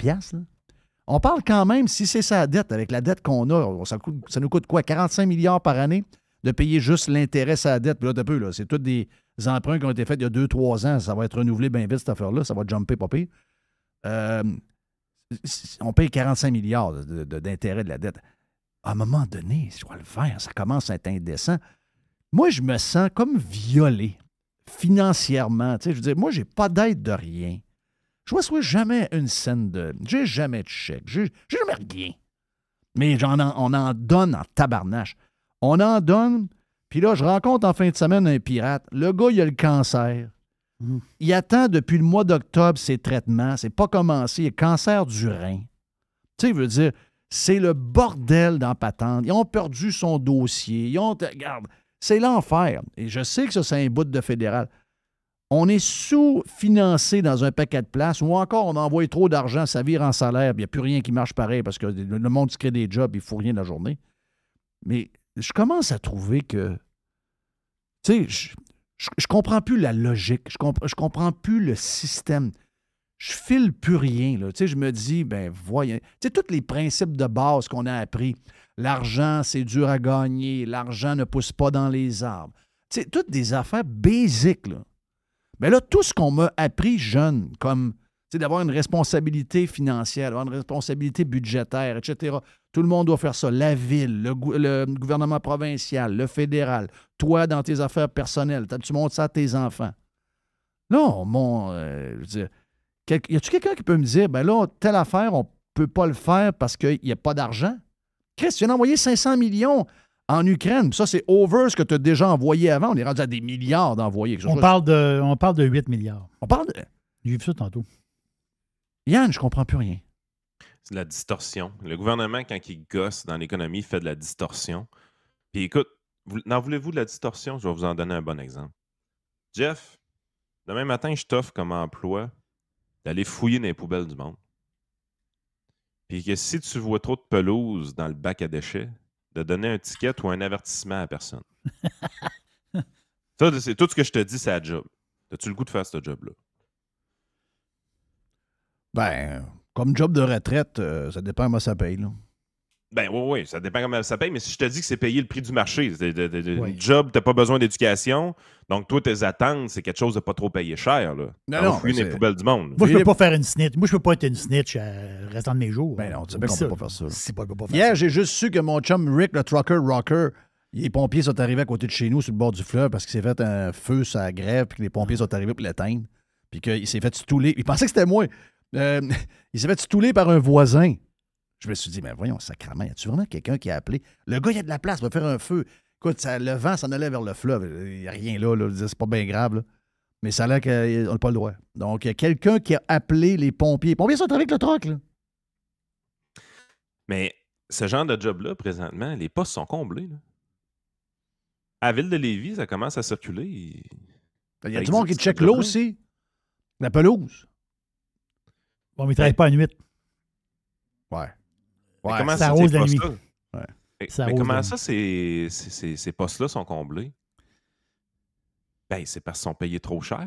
On parle quand même, si c'est sa dette, avec la dette qu'on a, ça, ça nous coûte quoi, 45 milliards par année? de payer juste l'intérêt à la dette. Puis là, c'est toutes des emprunts qui ont été faits il y a 2-3 ans. Ça va être renouvelé bien vite, cette affaire-là. Ça va jumper, pas euh, on paye 45 milliards d'intérêt de, de la dette. À un moment donné, je dois le faire. Ça commence à être indécent. Moi, je me sens comme violé financièrement. Tu je veux dire, moi, j'ai pas d'aide de rien. Je ne reçois jamais une scène de. J'ai jamais de chèque. Je n'ai jamais rien. Mais j'en, on en donne en tabarnache. On en donne. Puis là, je rencontre en fin de semaine un pirate. Le gars, il a le cancer. Hmm. Il attend depuis le mois d'octobre ses traitements. C'est pas commencé. Il a cancer du rein. Tu sais, veut dire, c'est le bordel dans Patente. Ils ont perdu son dossier. Ils ont. Regarde, c'est l'enfer. Et je sais que ça, c'est un bout de fédéral. On est sous-financé dans un paquet de places ou encore on envoie trop d'argent, ça vire en salaire, il n'y a plus rien qui marche pareil parce que le monde se crée des jobs, il ne faut rien la journée. Mais je commence à trouver que. Tu sais, je, je, comprends plus la logique, je, ne je comprends plus le système. Je file plus rien. Tu sais, je me dis, ben voyons. Tu sais, tous les principes de base qu'on a appris. L'argent, c'est dur à gagner. L'argent ne pousse pas dans les arbres. Tu sais, toutes des affaires basiques. Là. Mais là, tout ce qu'on m'a appris jeune, comme d'avoir une responsabilité financière, d'avoir une responsabilité budgétaire, etc., tout le monde doit faire ça. La ville, le, gouvernement provincial, le fédéral, toi dans tes affaires personnelles, tu montres ça à tes enfants. Non, mon, euh, y a-tu quelqu'un qui peut me dire, ben là, telle affaire, on peut pas le faire parce qu'il n'y a pas d'argent? Chris, tu viens d'envoyer 500 millions en Ukraine. Ça, c'est over ce que tu as déjà envoyé avant. On est rendu à des milliards d'envoyés. On, parle de, on parle de 8 milliards. On parle de. J'ai vu ça tantôt. Yann, je comprends plus rien c'est de la distorsion. Le gouvernement, quand il gosse dans l'économie, fait de la distorsion. Puis écoute, n'en voulez-vous de la distorsion? Je vais vous en donner un bon exemple. Jeff, demain matin, je t'offre comme emploi d'aller fouiller dans les poubelles du monde. Puis que si tu vois trop de pelouse dans le bac à déchets, de donner un ticket ou un avertissement à personne. [laughs] Ça, c'est tout ce que je te dis, c'est un job. As-tu le goût de faire ce job-là? Ben, comme job de retraite, euh, ça dépend comment ça paye. Là. Ben oui, oui, ça dépend comment ça paye, mais si je te dis que c'est payé le prix du marché, de, de, de, job, t'as pas besoin d'éducation, donc toi, tes attentes, c'est quelque chose de pas trop payé cher. Là. Non, non, une des poubelles du monde. Moi, je peux pas faire une snitch. Moi, je peux pas être une snitch le euh, restant de mes jours. Ben non, tu sais bien qu'on peut pas faire ça. Hier, j'ai juste su que mon chum Rick, le trucker rocker, les pompiers sont arrivés à côté de chez nous, sur le bord du fleuve, parce qu'il s'est fait un feu, sa grève, puis que les pompiers sont arrivés pour l'éteindre. Puis qu'il s'est fait stouler. Il pensait que c'était moi. Euh, [laughs] il s'est fait stouler par un voisin. Je me suis dit, mais voyons, sacrament, y a-tu vraiment quelqu'un qui a appelé? Le gars, il y a de la place, va faire un feu. Écoute, ça, le vent s'en allait vers le fleuve. Il n'y a rien là, là. c'est pas bien grave. Mais ça a l'air qu'on n'a pas le droit. Donc, y a quelqu'un qui a appelé les pompiers. Les pompiers sont avec le troc, là. Mais ce genre de job-là, présentement, les postes sont comblés. À ville de Lévis, ça commence à circuler. Il y a du monde qui check l'eau aussi. La pelouse. Bon, mais ils pas à nuit. Ouais. ça rose la nuit. Mais, comment ça, ces, postes-là sont comblés? Ben, c'est parce qu'ils sont payés trop cher.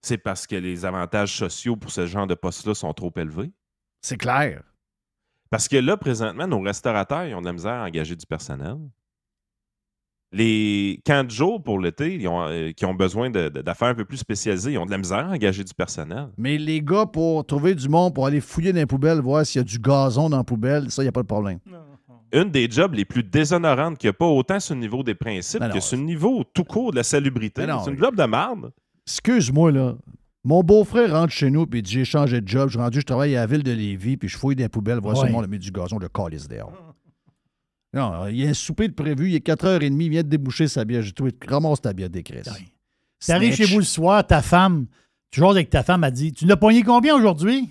C'est parce que les avantages sociaux pour ce genre de postes-là sont trop élevés. C'est clair. Parce que là, présentement, nos restaurateurs, ont de la misère à engager du personnel. Les camps de pour l'été, ont, euh, qui ont besoin d'affaires un peu plus spécialisées, ils ont de la misère à engager du personnel. Mais les gars, pour trouver du monde, pour aller fouiller dans les poubelles, voir s'il y a du gazon dans la poubelle, ça, il n'y a pas de problème. une des jobs les plus déshonorantes qui n'y a pas autant ce niveau des principes que ce niveau tout court de la salubrité. c'est une globe de marbre. Excuse-moi, là. Mon beau-frère rentre chez nous puis dit J'ai changé de job, je suis rendu, je travaille à la ville de Lévis, puis je fouille les poubelles, voir ouais. le monde a mis du gazon, le is dehors. Ah. Non, il y a un souper de prévu, il est 4h30, il vient de déboucher sa bière. J'ai tout ramasse ta bière des T'arrives chez vous le soir, ta femme, toujours avec ta femme, a dit Tu n'as pogné combien aujourd'hui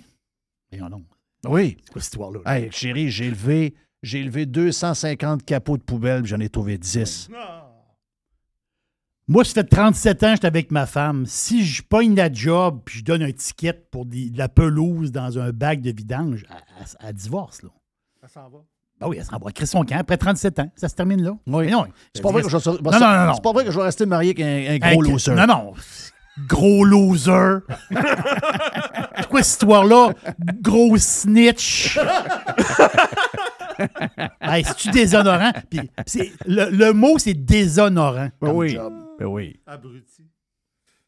Et oh non, Oui. C'est quoi cette histoire-là? Hé, chérie, j'ai levé, j'ai 250 capots de poubelle, j'en ai trouvé 10. Moi, ça fait 37 ans j'étais avec ma femme. Si je pogne la job puis je donne un ticket pour de la pelouse dans un bac de vidange, à divorce, là. Ça s'en va. Ben oui, elle se Chris, son camp, après 37 ans, ça se termine là. Oui. Mais non, c'est pas, vrai que je... vais rester marié avec un, gros loser. Non, non. Gros loser. [laughs] quoi cette histoire-là? Gros snitch. [laughs] hey, C'est-tu déshonorant? Puis, le, le, mot, c'est déshonorant. Ben oui. Ben oui. Abruti.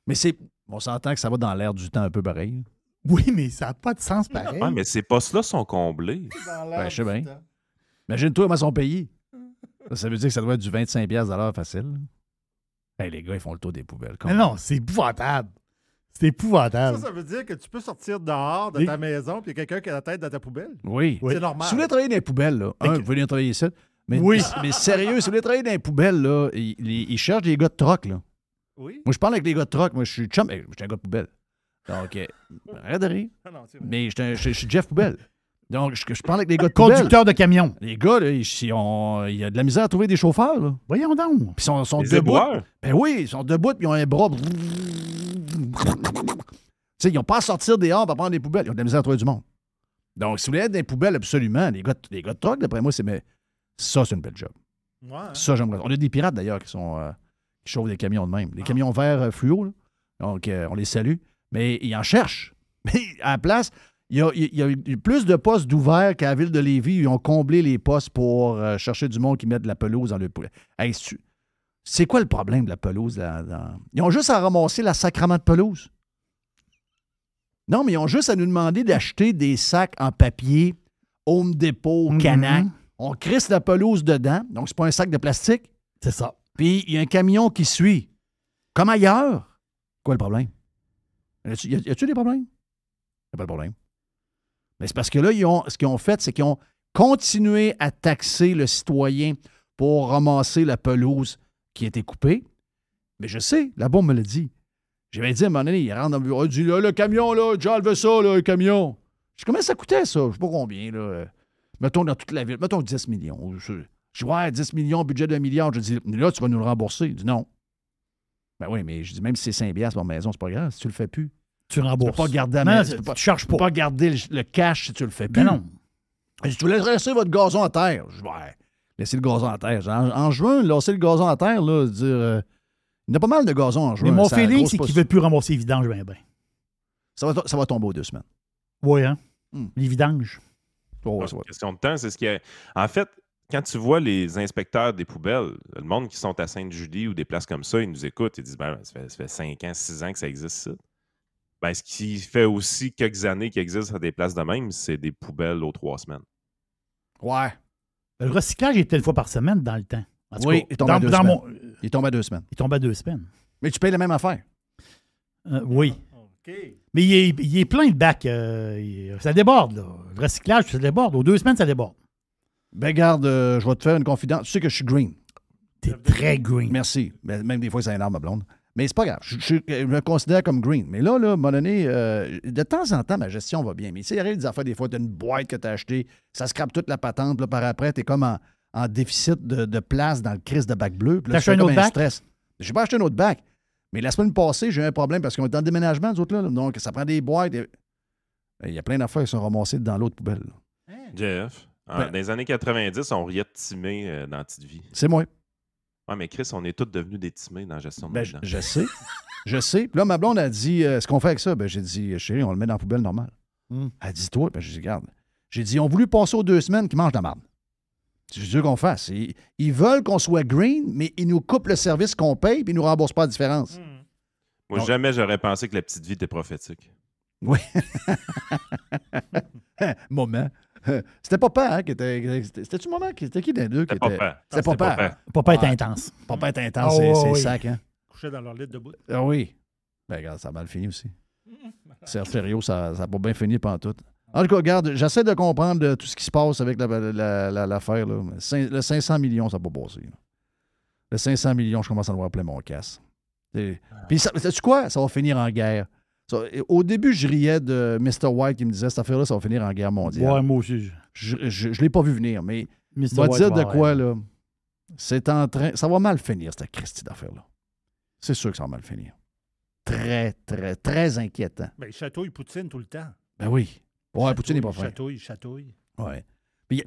Mais c'est. On s'entend que ça va dans l'air du temps un peu pareil. Oui, mais ça n'a pas de sens pareil. Oui, mais ces postes-là sont comblés. Dans ben, je sais bien. Imagine-toi comment ils sont payés. [laughs] Ça veut dire que ça doit être du 25$ à l'heure facile. les gars, ils font le tour des poubelles. Mais non, c'est épouvantable. C'est épouvantable. Ça, ça veut dire que tu peux sortir dehors de ta maison puis y a quelqu'un qui a la tête dans ta poubelle. Oui. C'est normal. Si vous voulez travailler dans les poubelles, là, un, vous voulez travailler ici. Mais, oui. mais sérieux, si vous voulez travailler dans les poubelles, là, ils, ils cherchent des gars de troc. Là. Oui. Moi, je parle avec les gars de troc. Moi, je suis chum. Eh, je suis un gars de poubelle. Donc, euh, [laughs] arrête de rire. Ah mais je suis Jeff Poubelle. Donc, je, je parle avec les gars de Conducteurs de camions. Les gars, là, ils, ont il y a de la misère à trouver des chauffeurs. Là. Voyons donc. Puis ils sont, debout. Ben oui, ils sont debout, puis ils ont un bras. Tu sais, ils n'ont pas à sortir des dehors pour prendre des poubelles. Ils ont de la misère à trouver du monde. Donc, si vous voulez être dans les poubelles, absolument. Les gars, de- les gars de troc, d'après moi, c'est. Mais ça, c'est une belle job. Ouais, j'aime Ça, On a des pirates, d'ailleurs, qui sont. Euh, qui chauffent des camions de même. Les ah. camions verts euh, fluo, là. Donc, euh, on les salue. Mais ils en cherchent. [laughs] Mais à la place, il y, a, plus de postes d'ouverts qu'à la ville de Lévis. Ils ont comblé les postes pour euh, chercher du monde qui met de la pelouse dans le poulet. c'est quoi le problème de la pelouse? Là, Ils ont juste à ramasser la sacrament de pelouse. Non, mais ils ont juste à nous demander d'acheter des sacs en papier, Home Depot, mhm. canin. On crisse la pelouse dedans, donc c'est pas un sac de plastique. C'est ça. Puis il y a un camion qui suit. Comme ailleurs. Quoi le problème? Y a-tu des problèmes? Y a pas de problème. Mais c'est parce que là, ils ont, ce qu'ils ont fait, c'est qu'ils ont continué à taxer le citoyen pour ramasser la pelouse qui était coupée. Mais je sais, la bombe me l'a dit. J'avais dit à un moment donné, il rentre dans le bureau, il dit là, le camion, là, j'ai enlevé ça, le camion. Je dis « comment ça coûtait, ça? Je sais pas combien, là. Mettons dans toute la ville, mettons 10 millions. Je dis « Ouais, 10 millions, budget de 1 milliard. Je dis, là, tu vas nous le rembourser. Il dit non. Ben oui, mais je dis, même si c'est 5 bières, ma maison, c'est pas grave, si tu le fais plus. Tu rembourses. pas garder tu, charges pas. pas garder le, cash si tu le fais plus. Ben Mais ben non. Si tu voulais laisser votre gazon à terre, je vais laisser le gazon à terre. En, juin, laisser le gazon à terre, là, dire. Euh, il y a pas mal de gazon en juin. Mais mon feeling, c'est qu'il ne veut plus rembourser les vidanges, ben, ben. Ça va, ça va tomber aux deux semaines. Oui, hein? Hmm. Les vidanges. question de temps, c'est ce qui a... En fait, quand tu vois les inspecteurs des poubelles, le monde qui sont à Sainte-Julie ou des places comme ça, ils nous écoutent, ils disent ben, ça, fait, ça fait 5 ans, 6 ans que ça existe, ça. Ben, ce qui fait aussi quelques années qu'il existe à des places de même, c'est des poubelles aux trois semaines. Ouais. Le recyclage est une fois par semaine dans le temps. oui, il, tombe à deux semaines. Il tombe à deux semaines. Mais tu payes la même affaire. Euh, oui. Mais il est, plein de bacs. Euh, ça déborde, Le recyclage, ça déborde. Aux deux semaines, ça déborde. Ben, garde, euh, je vais te faire une confidence. Tu sais que je suis green. T'es très green. Merci. Ben, même des fois, c'est un arme blonde. Mais c'est pas grave. Je, me considère comme green. Mais là, là à un moment donné, euh, de temps en temps, ma gestion va bien. Mais il arrive des affaires, des fois, tu une boîte que tu as achetée, ça scrape toute la patente. Là, par après, tu es comme en, déficit de, place dans le crise de bac bleu. Puis acheté un autre bac? J'ai pas acheté un autre bac. Mais la semaine passée, j'ai eu un problème parce qu'on était en déménagement, nous autres, là. Donc, ça prend des boîtes. Il y a plein d'affaires qui sont ramassées dans l'autre poubelle. Hein? Jeff, ben euh, dans les années 90, on riait de Timé dans Petite Vie. C'est moi. Oui, mais Chris, on est tous devenus des timés dans la gestion de ben, je, sais. je sais. Puis là, ma blonde a dit euh, Ce qu'on fait avec ça ben, J'ai dit euh, Chérie, on le met dans la poubelle normale. Elle hmm. Elle dit Toi ben, J'ai dit Regarde. J'ai dit On voulu passer aux deux semaines qu'ils mangent de la merde. C'est sûr qu'on fasse. Ils, veulent qu'on soit green, mais ils nous coupent le service qu'on paye puis ils nous remboursent pas la différence. Hmm. Moi, jamais j'aurais pensé que la petite vie était prophétique. Oui. [laughs] Moment. [laughs] C'était Papa hein, qui était. C'était-tu moment qui était qui des deux? C'était pas C'était Papa. Papa était intense. Papa était mm. intense, ah, c'est sac, hein? Couché dans leur lit debout. Ah oui. Ben, regarde, ça a mal fini aussi. Mm. Serge Ferriot, ça n'a pas bien fini pendant tout. En tout cas, regarde, j'essaie de comprendre euh, tout ce qui se passe avec l'affaire. La, le 500 millions, ça n'a pas passé. Le 500 millions, je commence à voir plein mon casse. Ah. Puis, sais-tu quoi? Ça va finir en guerre au début, je riais de Mr. White qui me disait cette affaire-là, ça va finir en guerre mondiale. Ouais, moi aussi. Je ne l'ai pas vu venir, mais Mr. va dire de quoi, là. C'est en train. Ça va mal finir, cette Christie d'affaire-là. C'est sûr que ça va mal finir. Très, très, très inquiétant. Ben, il chatouille Poutine tout le temps. Ben oui. Ouais, Poutine n'est pas Il Chatouille, chatouille. Ouais.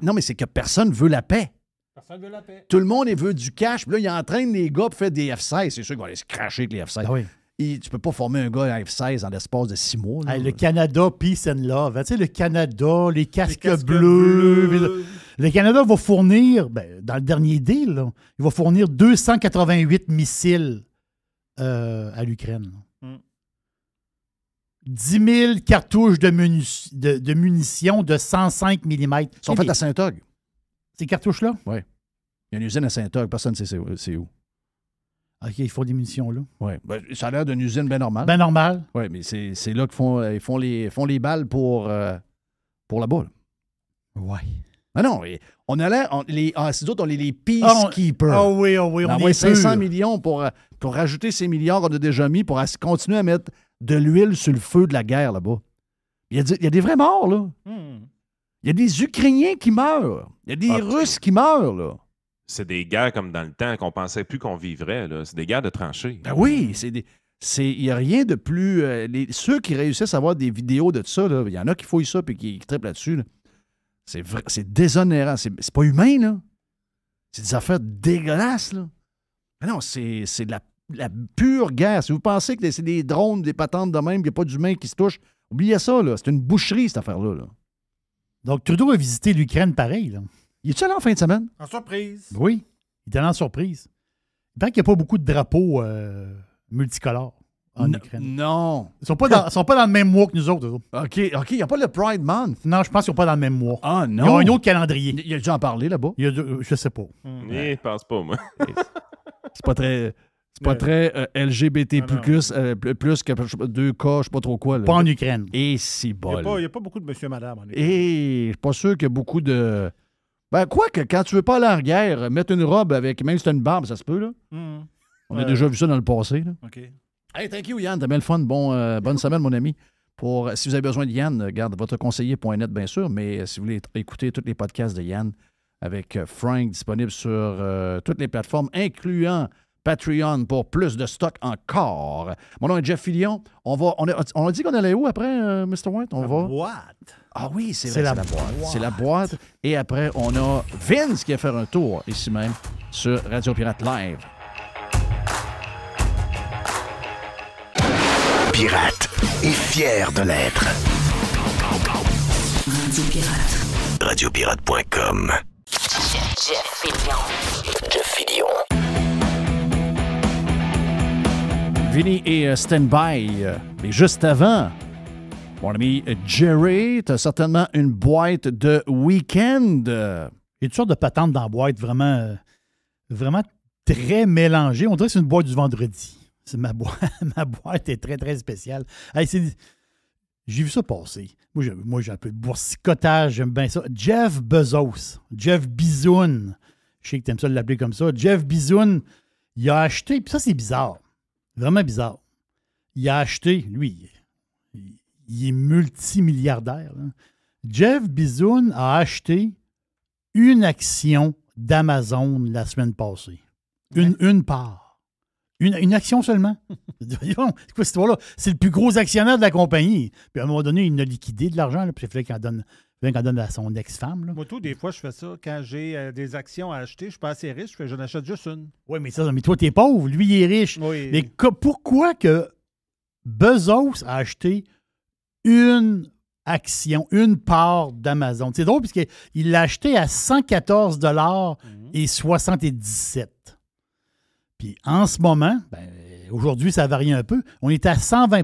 non, mais c'est que personne veut la paix. Personne veut la paix. Tout le monde il veut du cash. Puis là, il entraîne les gars pour faire des F-16. C'est sûr qu'ils vont aller se cracher avec les F-16. Ben oui. Et tu peux pas former un gars à F-16 en l'espace de six mois. le Canada, peace and love. Hein. Tu sais, le Canada, les casques, bleus. Le Canada va fournir, ben, dans le dernier deal, il va fournir 288 missiles euh, à l'Ukraine. 10 000 hmm. cartouches de, de, munitions de 105 mm. Ils sont faites à Saint-Og. Ces cartouches-là? Oui. Il y a une usine à Saint-Og, personne ne sait c'est où. OK, ils font des munitions là. Oui. Ben, ça a l'air d'une usine bien normale. Bien normale. Oui, mais c'est là qu'ils font, euh, ils font, les, font les balles pour, euh, pour la boule. Oui. Ah non, on allait, Les, ah, autres, on est les ah, peacekeepers. Ah oui, ah on, a est 500 millions pour, euh, pour rajouter ces milliards qu'on a déjà mis pour continuer à mettre de l'huile sur le feu de la guerre là-bas. Il, y a, des vrais morts, là. Hmm. Il y a des Ukrainiens qui meurent. Il y a des ah, Russes qui meurent, là c'est des guerres comme dans le temps qu'on pensait plus qu'on vivrait. C'est des guerres de tranchées. Ben oui, c'est des. Il n'y a rien de plus. Euh, les, ceux qui réussissent à avoir des vidéos de ça, il y en a qui fouillent ça et qui, qui là-dessus. C'est, c'est déshonorant. C'est, pas humain, là. C'est des affaires dégueulasses, là. Mais non, c'est, de la, pure guerre. Si vous pensez que c'est des drones, des patentes de même, qu'il n'y a pas d'humains qui se touchent, oubliez ça, là. C'est une boucherie, cette affaire-là. Là. Donc, Trudeau a visité l'Ukraine pareil, là. Il est-tu allé en fin de semaine? En surprise. Oui, il est allé en surprise. Tant qu'il n'y a pas beaucoup de drapeaux euh, multicolores en Ukraine. Non. Ils ne sont, pas dans- sont pas dans le même mois que nous autres. OK, OK, il n'y a pas le Pride Month. Non, je pense qu'ils sont pas dans le même mois. Ah Ils ont un autre calendrier. Il y a déjà en parlé là-bas. Je ne sais pas. je sais pas. Hmm. Eh, pense pas, moi. [laughs] C'est pas très. C'est pas très euh, LGBT ah, euh, plus, plus- que deux cas, je sais pas trop quoi. Pas en Ukraine. Et eh, c'est Il n'y a, pas beaucoup de monsieur et madame. en eh, Ukraine. Et je suis pas sûr qu'il y a beaucoup de. Ben, quoi que quand tu veux pas aller en guerre, mettre une robe avec, même si une barbe, ça se peut, là. Hmm. On a déjà vu ça dans le passé, là. OK. Hey, thank you, Yann. T'as bien le fun. Bon, euh, bonne semaine, mon ami. Pour, si vous avez besoin de Yann, garde votre conseiller.net, bien sûr, mais euh, si vous voulez écouter tous les podcasts de Yann avec euh, Frank disponible sur toutes les plateformes, incluant Patreon pour plus de stock encore. Mon nom est Jeff Fillion. On, va, on, a, on dit qu'on allait où après, euh, Mr. White? On va? boîte. Ah oui, c'est vrai. C'est la, boîte. C'est la boîte. Et après, on a Vince qui va faire un tour ici même sur Radio Pirate Live. Pirate est fier de l'être. Radio Pirate. Radiopirate.com. Jeff Fillion. Jeff Fillion. Vini et euh, standby. Euh, mais juste avant, mon ami Jerry, tu as certainement une boîte de week-end. Il y a une sorte de patente dans la boîte vraiment, euh, vraiment très mélangée. On dirait que c'est une boîte du vendredi. Ma boîte, [laughs] ma boîte est très, très spéciale. j'ai vu ça passer. Moi, j'ai un peu de boursicotage, j'aime bien ça. Jeff Bezos, Jeff Bizoun, je sais que tu aimes ça de l'appeler comme ça. Jeff Bizoun, il a acheté, puis ça, c'est bizarre. Vraiment bizarre. Il a acheté, lui, il est multimilliardaire. Jeff Bezos a acheté une action d'Amazon la semaine passée. Une, une part. Une, action seulement. [laughs] C'est quoi cette là C'est le plus gros actionnaire de la compagnie. Puis à un moment donné, il a liquidé de l'argent, puis il fallait qu'il en donne rien qu'elle donne à son ex-femme. Moi, tout, des fois, je fais ça. Quand j'ai euh, des actions à acheter, je suis pas assez riche, je j'en achète juste une. Oui, mais ça, mais toi, t'es pauvre. Lui, il est riche. Oui. Mais pourquoi que Bezos a acheté une action, une part d'Amazon? C'est drôle, puisqu'il l'a acheté à 114,77 mhm. et Puis en ce moment, ben, Aujourd'hui, ça varie un peu. On est à 120,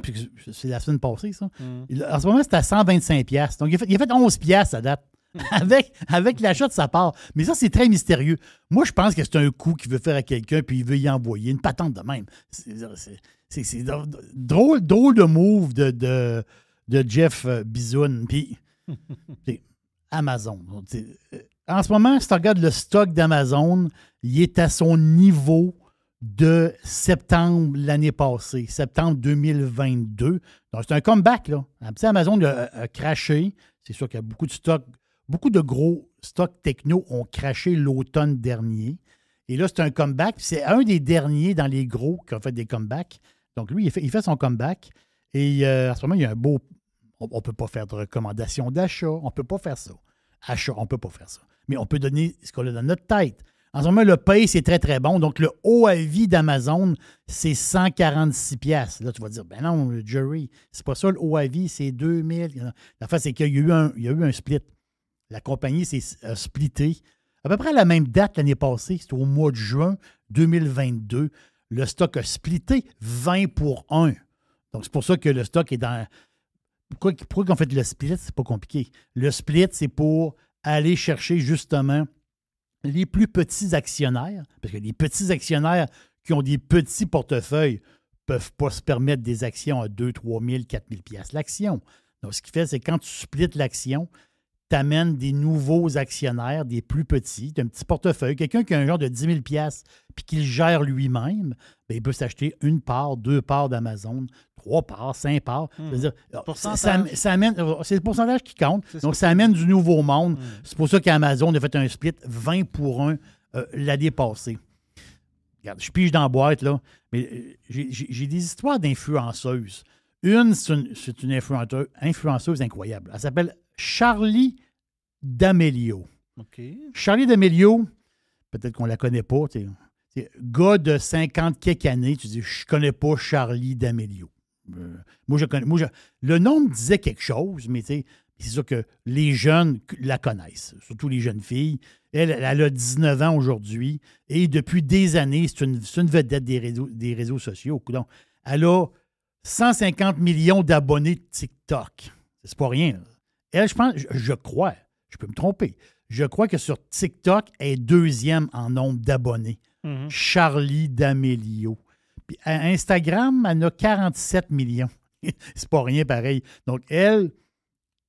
c'est la semaine passée, ça. Mm. En ce moment, c'est à 125 pièces. Donc, il a, fait, 11 pièces à date. Mm. [laughs] avec, l'achat de sa part. Mais ça, c'est très mystérieux. Moi, je pense que c'est un coup qu'il veut faire à quelqu'un, puis il veut y envoyer une patente de même. C'est drôle, de move de, Jeff euh, Bisoun. Puis, [laughs] Amazon. Euh, en ce moment, si tu regardes le stock d'Amazon, il est à son niveau de septembre l'année passée, septembre 2022. Donc, c'est un comeback. Là. Amazon a, craché. C'est sûr qu'il y a beaucoup de stocks, beaucoup de gros stocks techno ont craché l'automne dernier. Et là, c'est un comeback. C'est un des derniers dans les gros qui a fait des comebacks. Donc, lui, il fait, son comeback. Et à euh, ce moment, il y a un beau. On ne peut pas faire de recommandation d'achat. On ne peut pas faire ça. Achat, on ne peut pas faire ça. Mais on peut donner ce qu'on a dans notre tête. En ce moment, le pays c'est très, très bon. Donc, le haut à vie d'Amazon, c'est 146 pièces. Là, tu vas dire, ben non, le Jerry, c'est pas ça, le haut à vie, c'est 2000. La fait, c'est qu'il y, a eu un, split. La compagnie s'est euh, splittée. À peu près à la même date l'année passée, c'était au mois de juin 2022. Le stock a splitté 20 pour 1. Donc, c'est pour ça que le stock est dans. Pourquoi, pourquoi qu'on fait le split? C'est pas compliqué. Le split, c'est pour aller chercher justement les plus petits actionnaires, parce que les petits actionnaires qui ont des petits portefeuilles ne peuvent pas se permettre des actions à 2, 3 000, 4 000 l'action. Donc, ce qui fait, c'est quand tu splits l'action, t'amènes des nouveaux actionnaires, des plus petits, d'un un petit portefeuille, quelqu'un qui a un genre de 10 000 puis qu'il gère lui-même, ben, il peut s'acheter une part, deux parts d'Amazon, trois parts, cinq parts. Hmm. ça, amène, c'est le pourcentage qui compte. Donc, ça amène du nouveau monde. Hmm. C'est pour ça qu'Amazon a fait un split 20 pour 1 euh, l'année passée. je pige dans la boîte, là, mais euh, j'ai des histoires d'influenceuses. Une, c'est une, influenceuse incroyable. Elle s'appelle Charlie D'Amelio. Charlie D'Amelio, peut-être qu'on ne la connaît pas, gars de 50 quelques années, tu dis, je connais pas Charlie D'Amelio. Euh, moi, je connais. Moi, le nom disait quelque chose, mais c'est sûr que les jeunes la connaissent, surtout les jeunes filles. Elle, elle a 19 ans aujourd'hui et depuis des années, c'est une, vedette des réseaux, des réseaux sociaux. elle a 150 millions d'abonnés de TikTok. C'est pas rien. Elle, je je, crois, je peux me tromper, je crois que sur TikTok, elle est deuxième en nombre d'abonnés. Mhm. Charlie D'Amelio. Puis Instagram, elle a 47 millions. [laughs] C'est pas rien pareil. Donc, elle,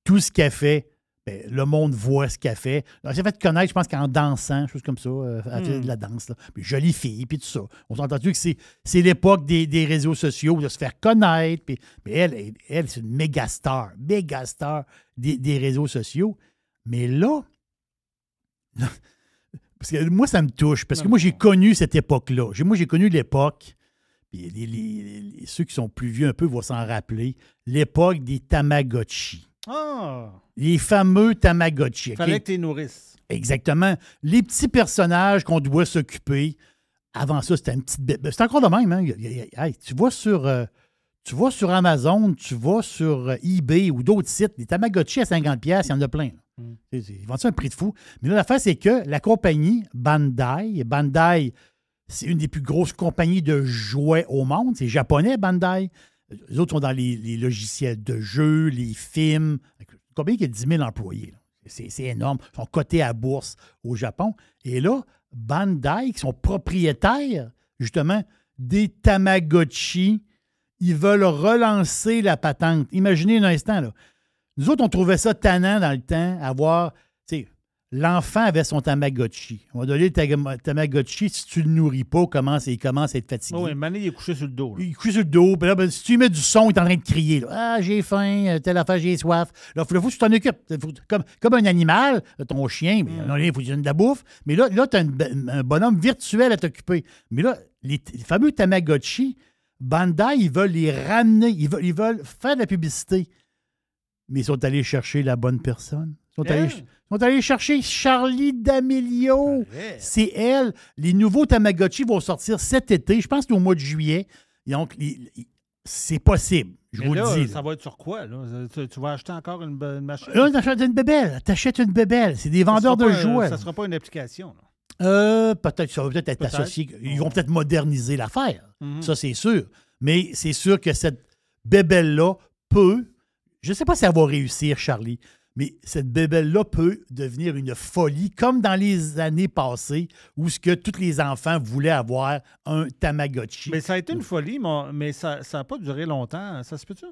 tout ce qu'elle fait, ben, le monde voit ce qu'elle fait. Elle ah, s'est fait connaître, je pense qu'en dansant, chose comme ça, à euh, hmm. de la danse. Puis jolie fille, puis tout ça. On s'est entendu que c'est l'époque des, réseaux sociaux, de se faire connaître. mais elle, elle c'est une méga star, méga star des, réseaux sociaux. Mais là, [laughs] parce que moi, ça me touche, parce que moi, j'ai connu cette époque-là. Moi, j'ai connu l'époque puis ceux qui sont plus vieux un peu vont s'en rappeler, l'époque des Tamagotchi. Les fameux Tamagotchi. Il fallait nourrisses. Exactement. Les petits personnages qu'on doit s'occuper. Avant ça, c'était une petite ben, C'est encore de même. Hein? tu vois sur. Euh, tu vois sur Amazon, tu vois sur euh, eBay ou d'autres sites, les Tamagotchi à 50$, il y en a plein. Mm. Ils vendent ça un prix de fou. Mais la l'affaire, c'est que la compagnie Bandai, Bandai, c'est une des plus grosses compagnies de jouets au monde. C'est japonais, Bandai. Les autres sont dans les, logiciels de jeu, les films. Combien il y a 10 000 employés? C'est énorme. Ils sont cotés à bourse au Japon. Et là, Bandai, qui sont propriétaires, justement, des Tamagotchi, ils veulent relancer la patente. Imaginez un instant, là. Nous autres, on trouvait ça tannant dans le temps, avoir, tu l'enfant avait son Tamagotchi. On va donner le Tamagotchi, si tu ne le nourris pas, il commence à être fatigué. Oui, Mané, il est couché sur le dos. Il est couché sur le dos. Puis là, ben, si tu lui mets du son, il est en train de crier. ah, j'ai faim, euh, telle affaire, j'ai soif. Là, il faut que tu t'en occupes. comme, comme un animal, ton chien, il faut que tu donnes de la bouffe. Mais là, là tu as un bonhomme virtuel à t'occuper. Mais là, les, fameux Tamagotchi, Bandai, ils veulent les ramener. Ils veulent, faire de la publicité. Mais ils sont allés chercher la bonne personne. Ils sont, hein? allés, ils vont aller chercher Charlie D'Amelio. C'est elle. Les nouveaux Tamagotchi vont sortir cet été. Je pense qu'au mois de juillet. Donc, c'est possible. Je vous le dis. Ça va être sur quoi? Là? Tu, vas acheter encore une, machine? Là, t'achètes une bébelle. T'achètes une bébelle. C'est des vendeurs de jouets. Ça ne sera pas une application. Euh, peut-être, ça va peut-être être, associé. Ils vont peut-être moderniser l'affaire. Mhm. Ça, c'est sûr. Mais c'est sûr que cette bébelle-là peut. Je ne sais pas si elle va réussir, Charlie, mais cette bébelle-là peut devenir une folie, comme dans les années passées, où ce que tous les enfants voulaient avoir un Tamagotchi. Mais ça a été une folie, mais ça n'a pas duré longtemps. Hein. Ça se peut-tu?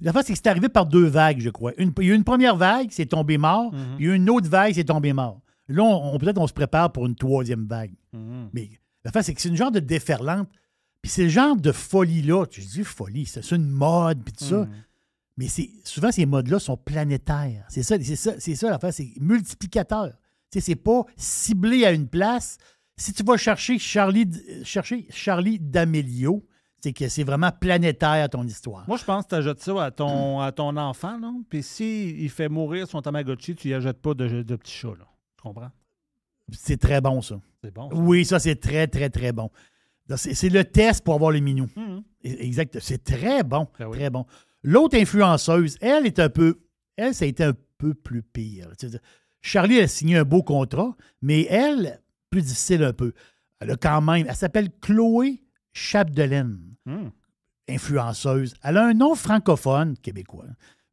La fin, c'est que c'est arrivé par deux vagues, je crois. Une, il y a eu une première vague, c'est tombé mort. Mhm. Il y a eu une autre vague, c'est tombé mort. Là, on, peut-être on se prépare pour une troisième vague. Mhm. Mais la face, c'est que c'est une genre de déferlante. Puis c'est le genre de folie-là, tu dis folie, c'est une mode, puis tout ça. Mhm. Mais souvent, ces modes-là sont planétaires. C'est ça, c'est ça, c'est ça l'affaire, c'est multiplicateur. c'est pas ciblé à une place. Si tu vas chercher Charlie, chercher Charlie D'Amelio, c'est que c'est vraiment planétaire ton histoire. Moi, je pense que tu ajoutes ça à ton, mm. à ton enfant, non Puis s'il il fait mourir son Tamagotchi, tu n'y ajoutes pas de, de petit chat, là. Tu comprends? C'est très bon, ça. C'est bon. Oui, ça, c'est très, très, très bon. C'est le test pour avoir les minous. Mm-hmm. E-, exact. C'est très bon. Ben très bon. L'autre influenceuse, elle est un peu. Elle, ça a été un peu plus pire. Charlie a signé un beau contrat, mais elle, plus difficile un peu. Elle a quand même. Elle s'appelle Chloé Chapdelaine, hmm. influenceuse. Elle a un nom francophone québécois.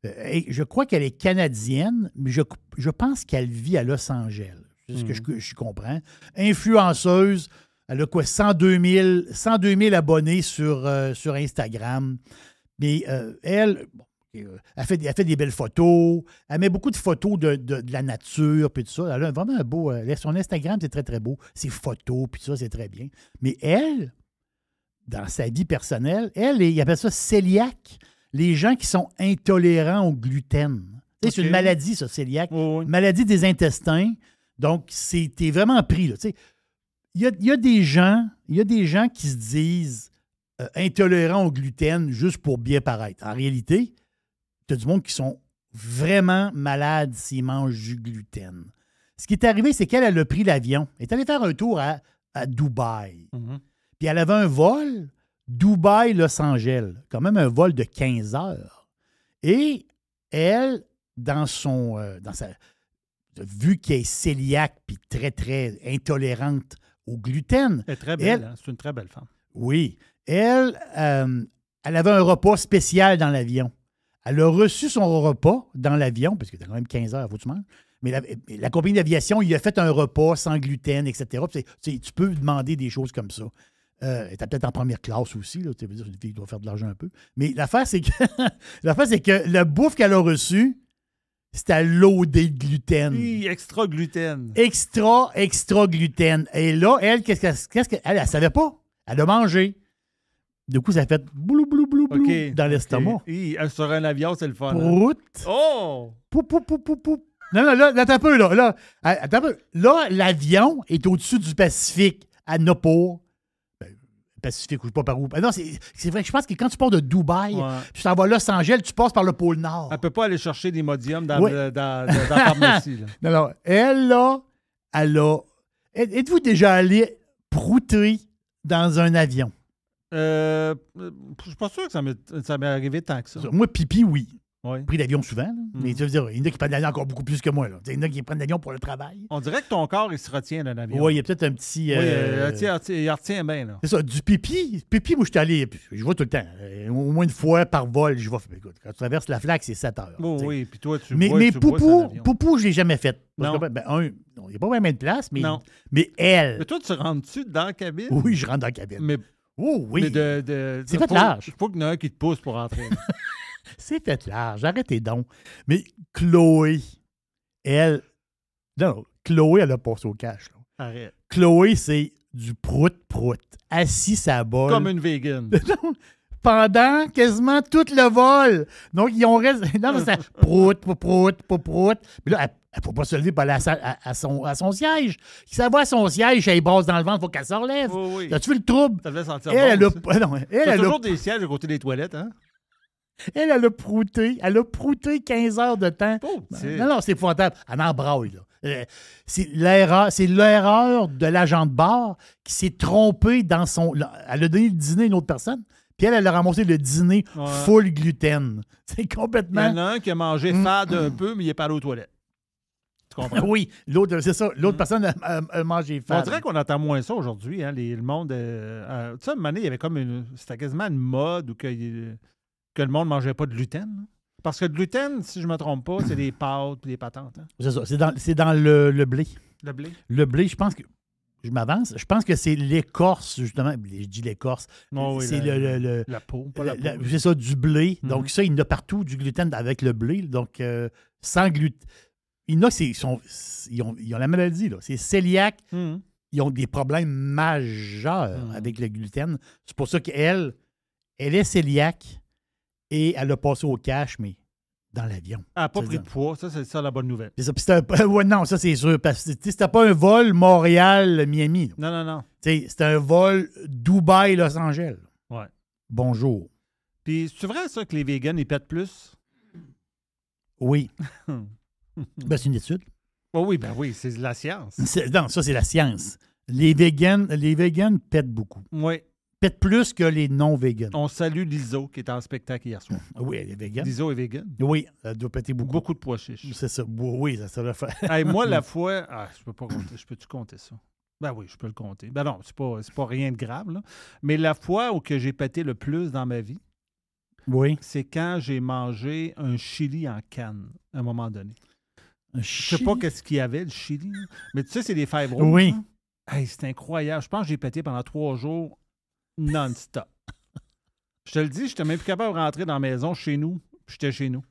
Euh, je crois qu'elle est canadienne, mais je, pense qu'elle vit à Los Angeles. C'est ce que je, hmm. comprends. Influenceuse, elle a quoi, 102 000, abonnés sur, euh, sur Instagram. Mais euh, elle, euh, elle, fait, elle fait des belles photos. Elle met beaucoup de photos de, la nature, puis tout ça. Elle a vraiment un beau. Euh, son Instagram, c'est très, très beau. Ses photos, puis ça, c'est très bien. Mais elle, dans sa vie personnelle, elle, il appelle ça cœliaque. Les gens qui sont intolérants au gluten. C'est une maladie, ça, cœliaque. Maladie des intestins. Donc, t'es vraiment pris, là. il y, a, y a, des gens, il y a des gens qui se disent euh, intolérant au gluten juste pour bien paraître. En réalité, tu as du monde qui sont vraiment malades s'ils mangent du gluten. Ce qui est arrivé, c'est qu'elle, elle a pris l'avion. Elle est allée faire un tour à, Dubaï. Mhm. Puis elle avait un vol Dubaï-Los Angeles, quand même un vol de 15 heures. Et elle, dans son. Euh, dans sa, vu qu'elle est cœliaque puis très, très intolérante au gluten. Elle est très belle, hein. c'est une très belle femme. Oui. Elle, euh, elle avait un repas spécial dans l'avion. Elle a reçu son repas dans l'avion, parce que t'as quand même 15 heures, faut que tu manges. Mais la, compagnie d'aviation, il a fait un repas sans gluten, etc. tu peux demander des choses comme ça. Euh, peut-être en première classe aussi, là, tu veux dire, une doit faire de l'argent un peu. Mais l'affaire, c'est que [laughs] l'affaire, c'est que le bouffe qu'elle a reçue, c'était l'eau des gluten. Oui, extra gluten. Extra, extra gluten. Et là, elle, qu'est-ce qu'elle, elle, elle savait pas. Elle a mangé. Du coup, ça fait boulou, boulou, boulou, boulou dans l'estomac. Okay. Euh, sur un avion, c'est le fun. Hein. Prout. Oh! Pou, pou, pou, pou, pou. Non, non, là, attends un peu, là. Là, ah, attends peu. Là, l'avion est au-dessus du Pacifique, à Nopour. Ben, Pacifique, ou je sais pas par où. Ben, non, c'est vrai que je pense que quand tu pars de Dubaï, puis tu t'en vas à Los Angeles, tu passes par le pôle Nord. Elle peut pas aller chercher des modiums dans, dans, dans, la pharmacie. [laughs] Non, non. Elle, là, elle a. Êtes-vous déjà allé prouter dans un avion? Euh, je suis pas sûr que ça m'est, ça m'est arrivé tant que ça. Moi, pipi, oui. Pris d'avion souvent, mais tu mhm. veux dire, il y en a qui prennent l'avion encore beaucoup plus que moi. Là. Il y en a qui prennent l'avion pour le travail. On dirait que ton corps, il se retient dans l'avion. Oui, il y a peut-être un petit. Oui, euh, euh, il, retient, bien. Là. C'est ça, du pipi. Pipi, moi, je suis allé, je vois tout le temps, euh, au moins une fois par vol, je vois. Écoute, quand tu traverses la flaque, c'est 7 heures. Oui, oui, puis toi, tu Mais, mais Poupou, Poupou, je l'ai jamais fait. Parce ben, un, il n'y a pas vraiment de place, mais, mais elle. Mais toi, tu rentres-tu dans la cabine? Oui, je rentre dans la cabine. Mais Oh oui! de, c'est fait faut, large. Il faut qu'il y en ait un qui te pousse pour entrer. [laughs] c'est fait large. Arrêtez donc. Mais Chloé, elle. Non, Chloé, elle a passé au cash. Arrête. Chloé, c'est du prout-prout. Assis sa bol. Comme une vegan. [laughs] pendant quasiment tout le vol. Donc, ils ont resté. [laughs] Non, non ça prout, prout, prout, prout. là, elle ne peut pas se lever pour aller à, son, à son, siège. Si ça va à son siège, elle brosse dans le ventre, il faut qu'elle s'enlève. relève. As-tu vu le trouble? Ça devait sentir elle, elle, a, toujours des sièges à côté des toilettes, hein? Elle, elle a prouté. Elle a prouté 15 heures de temps. Ben, non, non, c'est épouvantable. Elle en braille, là. Euh, c'est l'erreur, de l'agent de bar qui s'est trompé dans son. Elle a donné le dîner à une autre personne. Puis elle, elle a ramassé le dîner full gluten. [laughs] C'est complètement. Il y en a un qui a mangé mm. fade un peu, mais il est pas allé aux toilettes. [laughs] oui, l'autre, c'est ça. L'autre mm. personne a, mangé On dirait qu'on entend moins ça aujourd'hui. Hein, le monde. Euh, euh, tu sais, une il y avait comme une. C'était quasiment une mode où que, euh, le monde ne mangeait pas de gluten. Parce que le gluten, si je ne me trompe pas, c'est des pâtes et des patentes. Hein. C'est ça. C'est dans, le, blé. Le blé. Le blé, je pense que. Je m'avance. Je pense que c'est l'écorce, justement. Je dis l'écorce. Ah c'est le, la peau, pas la, C'est ça, du blé. Donc, mm-hmm. ça, il y en a partout du gluten avec le blé. Donc, sans gluten. Il ils, ont, la maladie, là. C'est cœliaque. Hmm. Ils ont des problèmes majeurs hmm. avec le gluten. C'est pour ça qu'elle, elle est cœliaque et elle a passé au cash, mais dans l'avion. Elle ah, n'a pas pris de poids, ça, c'est ça la bonne nouvelle. [laughs] non, ça, c'est sûr. Parce que c'était pas un vol Montréal-Miami. Non, non, non. C'était un vol Dubaï-Los Angeles. Bonjour. Puis, c'est vrai, ça, que les vegans, ils pètent plus? Oui. [laughs] ben, c'est une étude. Oh oui, ben oui, c'est la science. Non, ça, c'est la science. Les vegans, les pètent beaucoup. Oui. Pètent plus que les non-vegans. On salue l'ISO qui était en spectacle hier soir. [laughs] Oui, elle est vegan. L'ISO est vegan. Oui, elle doit péter beaucoup. Beaucoup de pois chiches. C'est ça. Oui, ça, ça doit faire. moi, la [laughs] fois. Ah, je peux pas compter. Je peux-tu compter ça? Ben oui, je peux le compter. Ben non, c'est pas, pas rien de grave. Là. Mais la fois où j'ai pété le plus dans ma vie, oui. c'est quand j'ai mangé un chili en canne à un moment donné. Je sais pas qu'est-ce qu'il y avait, le Chili. Mais tu sais, c'est des fibres. Oui. Hein? c'est incroyable. Je pense que j'ai pété pendant trois jours non-stop. je te le dis, je n'étais même plus capable de rentrer dans la maison chez nous. J'étais chez nous.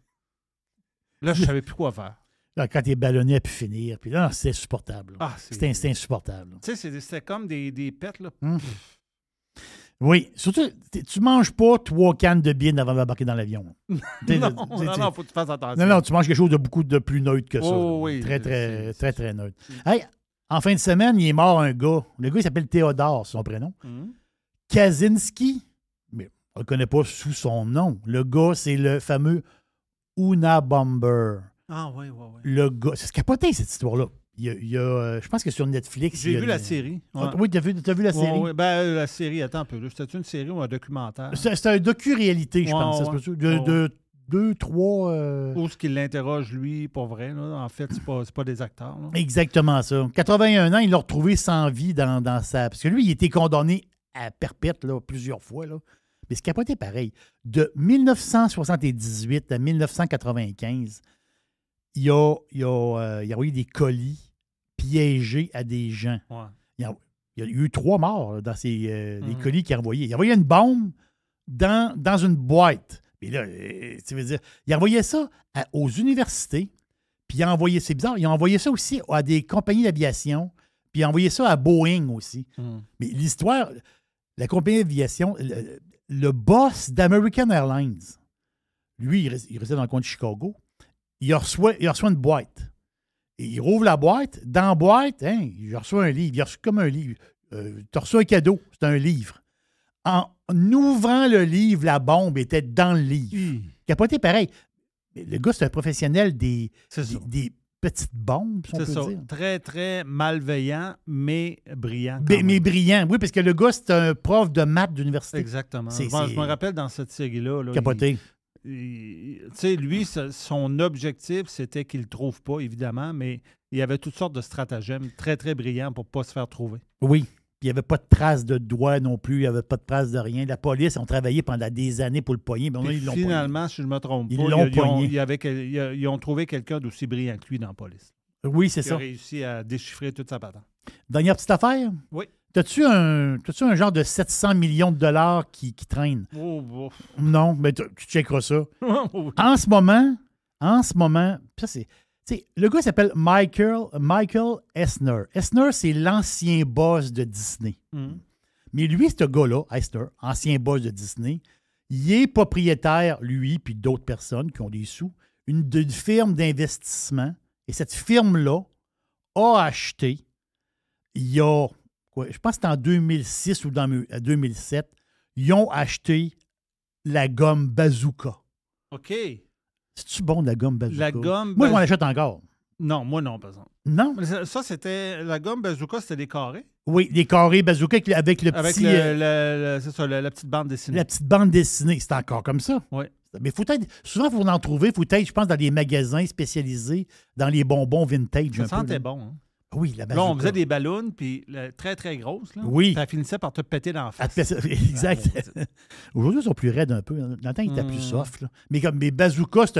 Là, je savais plus quoi faire. [laughs] Là, quand t'es ballonné à pu finir, puis là, c'était insupportable. Ah, c'était insupportable. c'est. Tu sais, c'était comme des, des pets, là. Hum. Oui, surtout, tu manges pas trois cannes de bière avant d'embarquer dans l'avion. [laughs] non, non, faut que tu fasses attention. Non, non, tu manges quelque chose de beaucoup de plus neutre que ça. Oh, très, très, très, très neutre. Mm. Hey, en fin de semaine, il est mort un gars. Le gars, il s'appelle Théodore, son prénom. Kazinski, mm. Kaczynski, mais on le connaît pas sous son nom. Le gars, c'est le fameux Una Bomber. Ah oui, oui, oui. Le gars, c'est ce cette histoire-là. Il y a, euh, je pense que sur Netflix. J'ai vu, la série. Ah, oui, tu as, vu, la série. Ouais, ben, euh, la série, attends un peu. C'était une série ou un documentaire? C'est un docu-réalité, je pense. de, deux, trois. Euh... Ou ce qu'il l'interroge, lui, pour vrai. Là. En fait, c'est pas, pas des acteurs. Exactement ça. 81 ans, il l'a retrouvé sans vie dans, dans sa. Parce que lui, il était condamné à perpète là, plusieurs fois. Là. Mais ce qui pas n'a été pareil. De 1978 à 1995, il a, il a, euh, il a envoyé des colis piégé à des gens. Il, y a, eu trois morts dans les euh, mhm. colis qu'il a envoyés. Il a envoyé une bombe dans, dans une boîte. Mais là, euh, tu veux dire, il a envoyé ça aux universités, puis il a envoyé, c'est bizarre, il a envoyé ça aussi à des compagnies d'aviation, puis il a envoyé ça à Boeing aussi. Mhm. Mais l'histoire, la compagnie d'aviation, le, boss d'American Airlines, lui, il, restait dans le coin de Chicago, il reçoit, il reçoit une boîte il rouvre la boîte. Dans la boîte, hein, il reçoit un livre. Il reçoit comme un livre. Euh, tu reçois un cadeau. C'est un livre. En ouvrant le livre, la bombe était dans le livre. Hmm. Capoté, pareil. Le gars, c'est un professionnel des, des, petites bombes, si on peut ça. Très, très malveillant, mais brillant. Mais, brillant, oui, parce que le gars, c'est un prof de maths d'université. Exactement. je me rappelle dans cette série-là. Capoté tu sais, lui, son objectif, c'était qu'il ne trouve pas, évidemment, mais il y avait toutes sortes de stratagèmes très, très brillants pour ne pas se faire trouver. Oui. Il n'y avait pas de trace de doigt non plus, il n'y avait pas de trace de rien. La police ont travaillé pendant des années pour le poigner, Mais finalement, si je me trompe pas, ils, ont, ils, ils, ont trouvé quelqu'un d'aussi brillant que lui dans la police. Oui, c'est ça. Il a réussi à déchiffrer toute sa patente. Dernière petite affaire? Oui. T'as-tu un, un genre de 700 millions de dollars qui, qui traîne? Oh, non, mais tu checkeras ça. [laughs] Oh, en ce moment, en ce moment, ça c'est. Le gars s'appelle Michael, Michael Esner. Esner, c'est l'ancien boss de Disney. Mm. Mais lui, ce gars-là, Esner, ancien boss de Disney, il est propriétaire, lui, puis d'autres personnes qui ont des sous, une, firme d'investissement. Et cette firme-là a acheté, il y a je pense que c'était en 2006 ou dans 2007, euh, ils ont acheté la gomme Bazooka. OK. C'est-tu bon de la gomme Bazooka? Moi, je m'en achète encore. Non, moi non, par exemple. Non? Ça, ça c'était. La gomme Bazooka, c'était des carrés? Oui, des carrés Bazooka avec, le petit. Avec euh, ça, la, la petite bande dessinée. La petite bande dessinée, c'est encore comme ça. Oui. Mais faut être, souvent, il faut en trouver. Il faut être, je pense, dans les magasins spécialisés, dans les bonbons vintage. Ça sentait bon. Hein? Ah oui, la bazooka. Là, on faisait des ballons, puis très, très grosses. oui. Ça finissait par te péter dans la face. [laughs] exact. Ah, [laughs] Aujourd'hui, ils sont plus raides un peu. Dans le temps, ils étaient plus hmm. soft. Mais comme mes bazookas,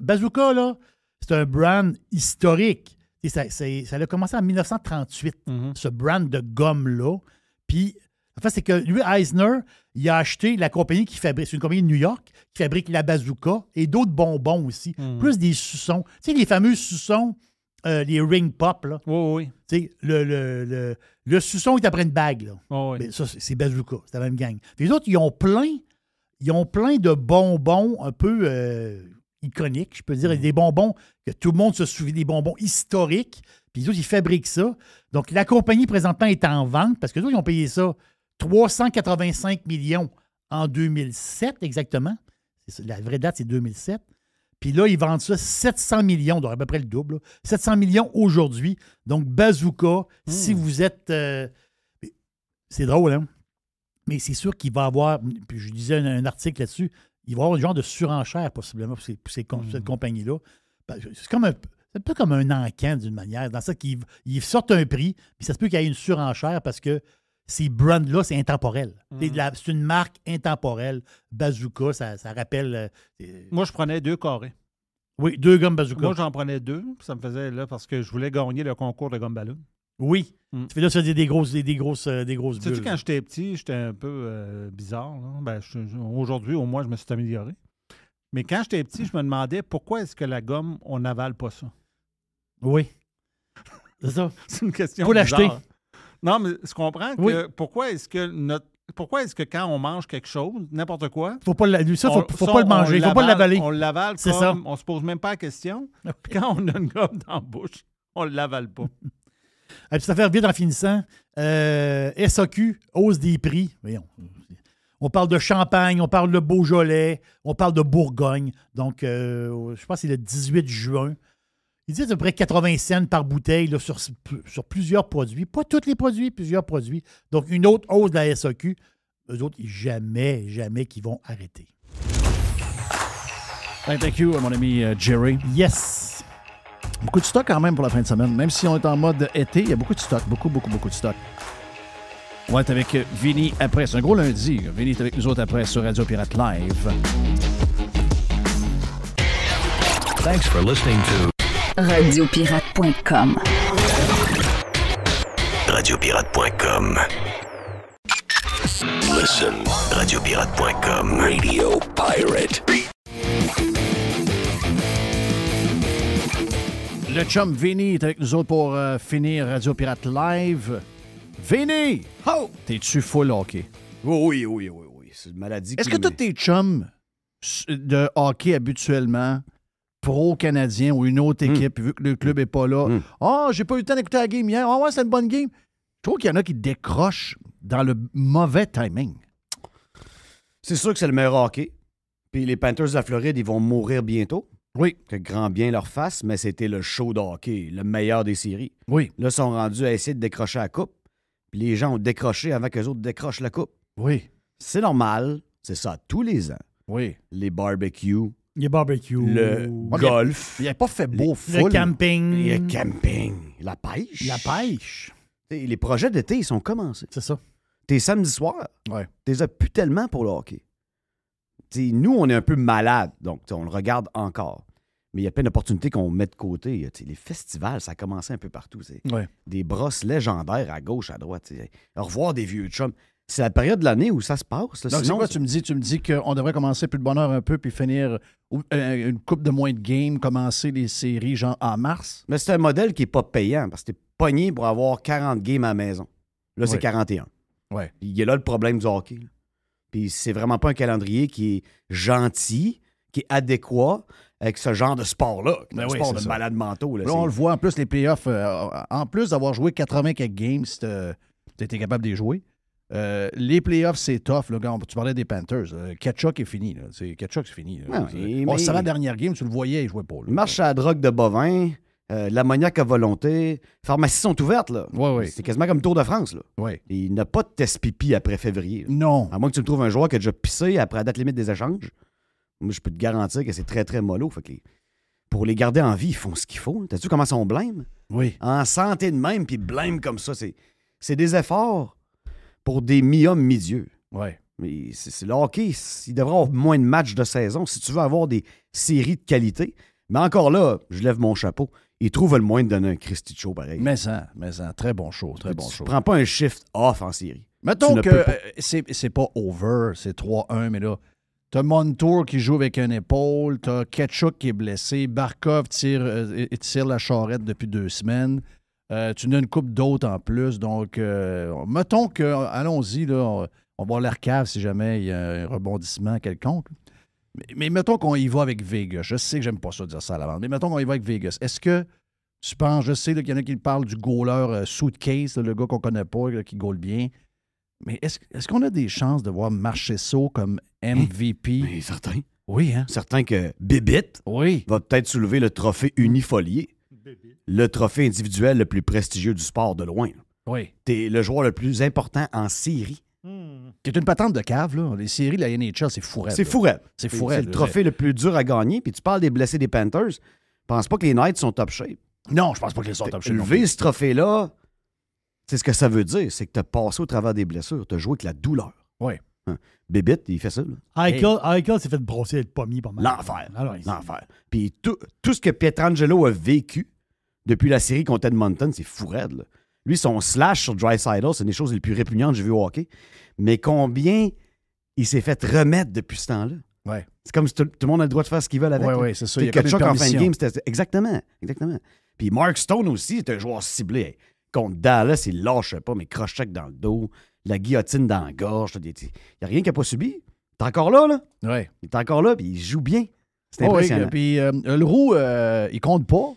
bazooka, là, c'est un brand historique. Ça, ça, a commencé en 1938, mhm. ce brand de gomme-là. Puis, en fait, c'est que lui, Eisner, il a acheté la compagnie qui fabrique, c'est une compagnie de New York, qui fabrique la bazooka et d'autres bonbons aussi, hmm. plus des suçons. Tu sais, les fameux suçons euh, les ring pop. Là. Oui, oui. Le, le, le, le suçon est après une bague. Là. oui. ça, c'est Bazooka, c'est la même gang. Les autres, ils ont plein, ils ont plein de bonbons un peu euh, iconiques, je peux dire, mhm. des bonbons que tout le monde se souvient, des bonbons historiques. Puis les autres, ils fabriquent ça. Donc, la compagnie présentement est en vente parce que les ils ont payé ça 385 millions en 2007 exactement. La vraie date, c'est 2007. Puis là, ils vendent ça 700 millions, donc à peu près le double. 700 millions aujourd'hui. Donc, Bazooka, si hmm. vous êtes. Euh, c'est drôle, hein? Mais c'est sûr qu'il va avoir. Puis je disais un, article là-dessus. Il va y avoir un genre de surenchère, possiblement, pour, cette hmm. compagnie-là. Ben, c'est comme un. C'est peu comme un encan d'une manière, dans ça qu'ils sortent un prix, puis ça se peut qu'il y ait une surenchère parce que ces brands-là, c'est intemporel. Mm. C'est une marque intemporelle. Bazooka, ça, rappelle. Euh, euh, Moi, je prenais deux carrés. Oui, deux gommes bazooka. Moi, j'en prenais deux. Ça me faisait là parce que je voulais gagner le concours de gomme ballon. Oui. Mm. Tu fais là, ça des, des grosses, des, grosses, des grosses euh, bulles. Sais-tu, quand j'étais petit, j'étais un peu bizarre. Ben, aujourd'hui, au moins, je me suis amélioré. Mais quand j'étais petit, je me demandais pourquoi est-ce que la gomme, on n'avale pas ça? Oui. [laughs] C'est ça. C'est une question. Pour l'acheter. Non, mais je comprends que pourquoi est-ce que notre pourquoi est-ce que quand on mange quelque chose, n'importe quoi, faut pas ça, faut, pas le manger, faut pas l'avaler. On l'avale, c'est ça. On se pose même pas la question. Ah quand on a une gomme dans la bouche, on l'avale pas. [laughs] Et puis ça fait vite en finissant. Euh, SAQ, hausse des prix. Voyons. On parle de Champagne, on parle de Beaujolais, on parle de Bourgogne. Donc, euh, je pense que c'est le 18 juin. Ils disent à peu près 80 cents par bouteille sur, sur, plusieurs produits. Pas tous les produits, plusieurs produits. Donc, une autre hausse de la SAQ. Eux autres, jamais, jamais qu'ils vont arrêter. Thank you, mon ami euh, Jerry. Yes. Beaucoup de stock quand même pour la fin de semaine. Même si on est en mode été, il y a beaucoup de stock. Beaucoup, beaucoup, beaucoup de stock. On va être avec euh, Vinny après. C'est un gros lundi. Vinny est avec nous autres après sur Radio Pirate Live. Thanks for listening to Radiopirate.com. Radiopirate.com. Listen, radiopirate.com. Radio Pirate. Le chum Vinny est avec nous autres pour euh, finir Radio Pirate Live. Vinny! Oh! T'es-tu full hockey? Oui, oui, oui, oui. oui. C'est une maladie Est-ce que tous tes chums de hockey habituellement pro-canadien ou une autre hmm. équipe, vu que le club n'est pas là. Hmm. Ah, oh, j'ai pas eu le temps d'écouter la game hier. Ah, oh, ouais, c'est une bonne game. Je trouve qu'il y en a qui décrochent dans le mauvais timing. C'est sûr que c'est le meilleur hockey. Puis les Panthers de la Floride, ils vont mourir bientôt. Oui. Que grand bien leur fasse, mais c'était le show d'hockey le meilleur des séries. Oui. Là, ils sont rendus à essayer de décrocher la coupe. Puis les gens ont décroché avant que les autres décrochent la coupe. Oui. C'est normal. C'est ça tous les ans. Oui. Les barbecues, il y a barbecue. Le golf. Il n'y a, pas fait beau fou. le camping. Il y a camping. La pêche. La pêche. les projets d'été, ils sont commencés. C'est ça. T'es samedi soir. Ouais. T'es as plus tellement pour le hockey. nous, on est un peu malade, donc on le regarde encore. Mais il y a plein d'opportunités qu'on met de côté. les festivals, ça a commencé un peu partout. Des brosses légendaires à gauche, à droite. Au Revoir des vieux chums c'est la période de l'année où ça se passe. tu me dis, tu me dis qu'on devrait commencer plus de bonheur un peu, puis finir euh, une coupe de moins de games, commencer les séries genre en mars. Mais c'est un modèle qui n'est pas payant parce que tu es pogné pour avoir 40 games à la maison. Là, c'est 41. Ouais. Il y a là le problème du hockey. Puis c'est vraiment pas un calendrier qui est gentil, qui est adéquat avec ce genre de sport-là, ben le sport de Là, on le voit en plus, les playoffs, euh, en plus d'avoir joué 80 quelques games, tu étais capable de jouer, euh, les playoffs, c'est tough. le tu parlais des Panthers. Euh, est fini. C'est, c'est fini. la dernière game, tu le voyais, il jouait pas. marche à drogue de bovin, euh, L'ammoniaque à volonté. Pharmacies sont ouvertes. C'est quasiment comme Tour de France. Là. il n'a pas de test pipi après février. Non. À moins que tu me trouves un joueur qui a déjà pissé après la date limite des échanges. Moi, je peux te garantir que c'est très, très mollo. Pour les garder en vie, ils font ce qu'il faut. T'as vu comment ils sont blême? Oui. En santé de même, puis blâme comme ça. c'est des efforts pour des mi-hommes, mi-dieux. Ouais. Mais c'est le il devrait avoir moins de matchs de saison si tu veux avoir des séries de qualité. Mais encore là, je lève mon chapeau. Ils trouve le moyen de donner un Christy show pareil. Mais ça, mais ça, très bon show, très bon show. tu Prends pas un shift off en série. Mettons que euh, c'est pas over, c'est 3-1, mais là, t'as Montour qui joue avec un épaule, t'as Ketchuk qui est blessé, Barkov tire, euh, tire la charrette depuis deux semaines. Euh, tu n'as une coupe d'autres en plus. Donc, euh, mettons que, allons-y, là, on va l'air cave si jamais il y a un rebondissement quelconque. Mais, mettons qu'on y va avec Vegas. Je sais que j'aime pas ça dire ça à l'avant, mais mettons qu'on y va avec Vegas. Est-ce que tu penses, je sais qu'il y en a qui parlent du goaler euh, suitcase, le gars qu'on connaît pas, qui goal bien. Mais est-ce qu'on a des chances de voir Marchesso comme hein? MVP? Mais certain. Oui, hein? Certain que Bibit va peut-être soulever le trophée unifolié le trophée individuel le plus prestigieux du sport de loin. Oui. T'es le joueur le plus important en série. Hmm. Tu es une patente de cave, là. Les séries de la NHL, c'est fourette. C'est fourette. C'est C'est le trophée le plus dur à gagner. Puis tu parles des blessés des Panthers. Je pense pas que les Knights sont top shape. Non, je pense pas qu'ils sont top shape. Lever ce trophée-là, c'est ce que ça veut dire. C'est que tu as passé au travers des blessures. Tu as joué avec la douleur. Oui. Hein. Bébite, il fait ça. Heichel s'est fait brosser le pommier pas mal. L'enfer. Ah L'enfer. Puis tout, tout, ce que Pietrangelo a vécu depuis la série contre Edmonton, c'est fou raide. Lui, son slash sur Dry c'est une des choses les plus répugnantes que j'ai vu au hockey. Mais combien il s'est fait remettre depuis ce temps-là? Ouais. C'est comme si tout, le monde a le droit de faire ce qu'il veut avec. Oui, oui, c'est ça. Il y a quelque en fin de game, Exactement. Exactement. Puis Mark Stone aussi, c'est un joueur ciblé. Contre Dallas, il lâche pas, mais crochait dans le dos la guillotine dans la gorge. Il n'y a rien qu'il n'a pas subi. T'es encore là, là? ouais Il est encore là, puis il joue bien. C'est oh, impressionnant. puis euh, le roux, euh, il compte pas,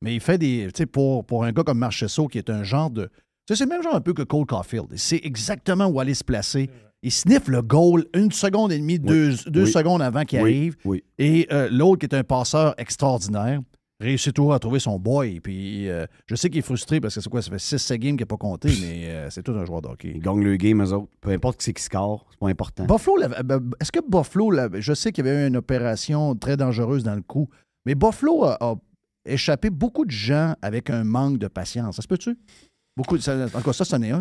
mais il fait des. Tu sais, pour, pour un gars comme Marcheseau, qui est un genre de. c'est le même genre un peu que Cole Caulfield. sait exactement où aller se placer. Il sniffe le goal une seconde et demie, deux, deux secondes avant qu'il arrive. Et euh, l'autre, qui est un passeur extraordinaire, réussit toujours à trouver son boy. Puis euh, je sais qu'il est frustré parce que c'est quoi, ça fait 6-7 games qu'il n'a pas compté, mais euh, c'est tout un joueur d'hockey. hockey. gagne le game, eux autres. Peu importe qui c'est qui score, c'est pas important. Buffalo, ben, est-ce que Buffalo, je sais qu'il y avait eu une opération très dangereuse dans le coup, mais Buffalo a, échappé beaucoup de gens avec un manque de patience. Ça se peut-tu? Beaucoup de, ça, en ça, c'en est un.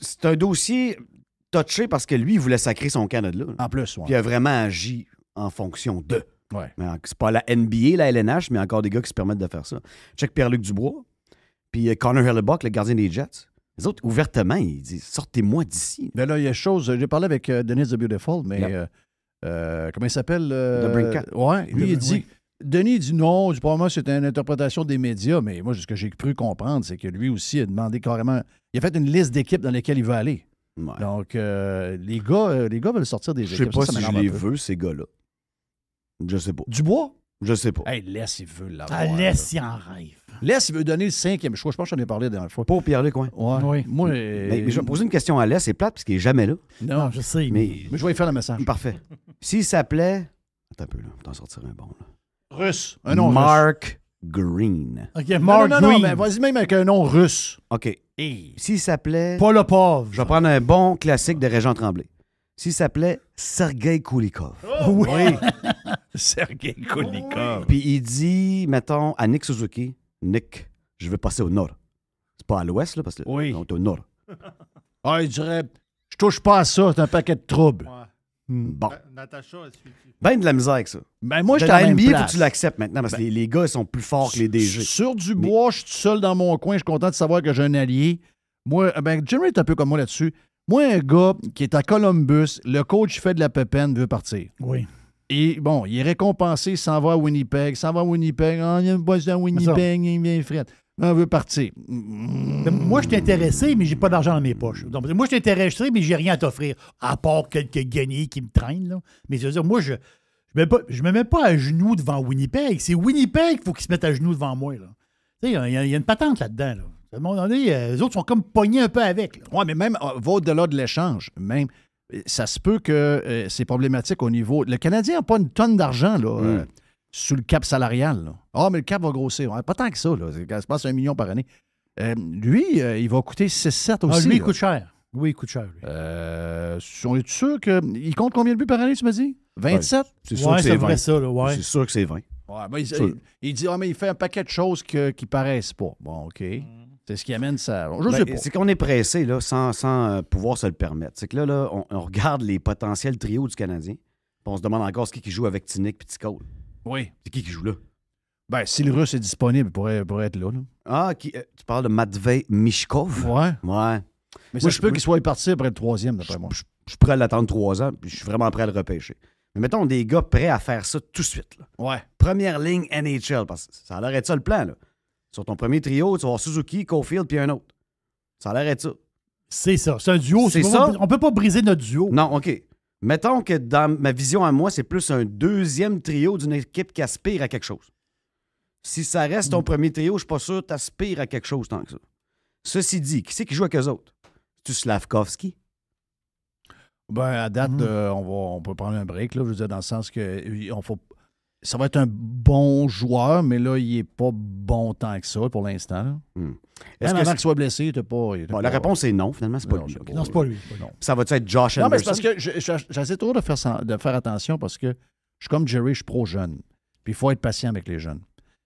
C'est un dossier touché parce que lui, il voulait sacrer son Canada. En plus, oui. il a vraiment agi en fonction de. C'est pas la NBA, la LNH, mais encore des gars qui se permettent de faire ça. Check Pierre-Luc Dubois, puis euh, Connor Hellebuck, le gardien des Jets. Les autres, ouvertement, ils disent Sortez-moi d'ici. Mais là, il y a chose. J'ai parlé avec euh, Denis The Beautiful, mais euh, comment il s'appelle The Cat. Oui, lui, il dit. Denis, il dit non, pour moi, c'est une interprétation des médias, mais moi, ce que j'ai cru comprendre, c'est que lui aussi a demandé carrément. Il a fait une liste d'équipes dans lesquelles il veut aller. Donc, les, gars, les gars veulent sortir des équipes. Je sais pas si je les veux, ces gars-là. Je sais pas. Dubois? Je sais pas. Hey, laisse, il veut ah, l'avoir. laisse, il en rêve. Laisse, il veut donner le cinquième choix. Je pense que j'en ai parlé la dernière fois. Pour Pierre luc Ouais. Oui. Moi, ben, euh, je vais poser une question à Laisse. C'est plate parce qu'il est jamais là. Non, je sais. Mais... je vais lui faire le message. Parfait. S'il s'appelait. Attends un peu, là. On t'en sortir un bon, là. Russe. Un nom Mark Green. OK, Mark non, non, Green. Non, mais vas-y même avec un nom russe. OK. S'il s'appelait. Polopov. Je vais prendre un bon classique de Régent Tremblay s'il s'appelait Sergei Koulikov. Oh, oui. [laughs] Sergei Koulikov. Puis il dit, mettons, à Nick Suzuki, Nick, je veux passer au nord. C'est pas à l'ouest, là, parce que oui. on est au nord. [laughs] Ah, il dirait, je touche pas à ça, c'est un paquet de troubles. Ouais. Hmm. Bon. Natacha, ben de la misère avec ça. Ben moi, je t'ai NBA, faut que tu l'acceptes maintenant parce que ben, les, gars, ils sont plus forts que les DG. Sur du bois, je suis seul dans mon coin, je suis content de savoir que j'ai un allié. Moi, ben, Jim est un peu comme moi là-dessus. Moi, un gars qui est à Columbus, le coach fait de la pépine, veut partir. Oui. Et bon, il est récompensé, il s'en va à Winnipeg, s'en va à Winnipeg, ah, a il boîte de Winnipeg, il vient frette. On veut partir. Moi, je suis intéressé, mais j'ai pas d'argent dans mes poches. moi, je suis intéressé, mais j'ai rien à t'offrir, à part quelques gagnés qui me traînent. Là. Mais je veux dire, moi, je ne me mets pas à genoux devant Winnipeg. C'est Winnipeg qu'il faut qu'il se mette à genoux devant moi. Il y, y, a une patente là-dedans. Là. À un moment donné, euh, les autres sont comme pognés un peu avec. Oui, mais même, euh, va au-delà de l'échange. Même, euh, ça se peut que c'est problématique au niveau. Le Canadien n'a pas une tonne d'argent, là. Mm. sous le cap salarial. Ah, mais le cap va grossir. Pas tant que ça, là. Ça se passe un million par année. lui, il va coûter 6-7 ah, aussi. Ah, lui, il coûte cher. Oui, il coûte cher. on est sûr qu'il compte combien de buts par année, tu m'as dit 27 C'est sûr, ouais, ouais. que c'est 20. C'est sûr que c'est 20. Ben, il, dit, ah, mais il fait un paquet de choses que, qui paraissent pas. Bon, OK. Mm. C'est ce qui amène ça. sais ben, pas. c'est qu'on est pressé là, sans, euh, pouvoir se le permettre. C'est que là, là on, regarde les potentiels trios du Canadien. On se demande encore ce qui, qui joue avec Tinic et Ticole. Oui. C'est qui qui joue là? Ben, si le russe est disponible, il pourrait, être là, Ah, euh, tu parles de Matvei Mishkov? Ouais. Ouais. Mais moi, je peux qu'il soit parti après le troisième, d'après moi. Je, suis prêt à l'attendre trois ans, puis je suis vraiment prêt à le repêcher. Mais mettons des gars prêts à faire ça tout de suite. Là. Ouais. Première ligne NHL, parce que ça a l'air d'être ça le plan. Là. Sur ton premier trio, tu vas voir Suzuki, Cofield, puis un autre. Ça a l'air être ça. C'est ça. C'est un duo. C'est ça. on peut pas briser notre duo. Non, OK. Mettons que dans ma vision à moi, c'est plus un deuxième trio d'une équipe qui aspire à quelque chose. Si ça reste ton mm. premier trio, je suis pas sûr que tu aspires à quelque chose tant que ça. Ceci dit, qui c'est qui joue avec eux autres? tu Slavkovski? Ben, à date, mm. euh, on, va, on peut prendre un break, là, je veux dire, dans le sens que on faut, ça va être un bon joueur, mais là, il n'est pas bon tant que ça pour l'instant. Hmm. Est-ce que avant qu'il soit blessé, il pas. pas... La réponse est non, finalement, c'est pas, lui. Non, c'est pas lui. Ça va être Josh non, Non, mais c'est parce que j'essaie toujours de faire, de faire attention parce que je suis comme Jerry, je suis pro-jeune. Puis il faut être patient avec les jeunes.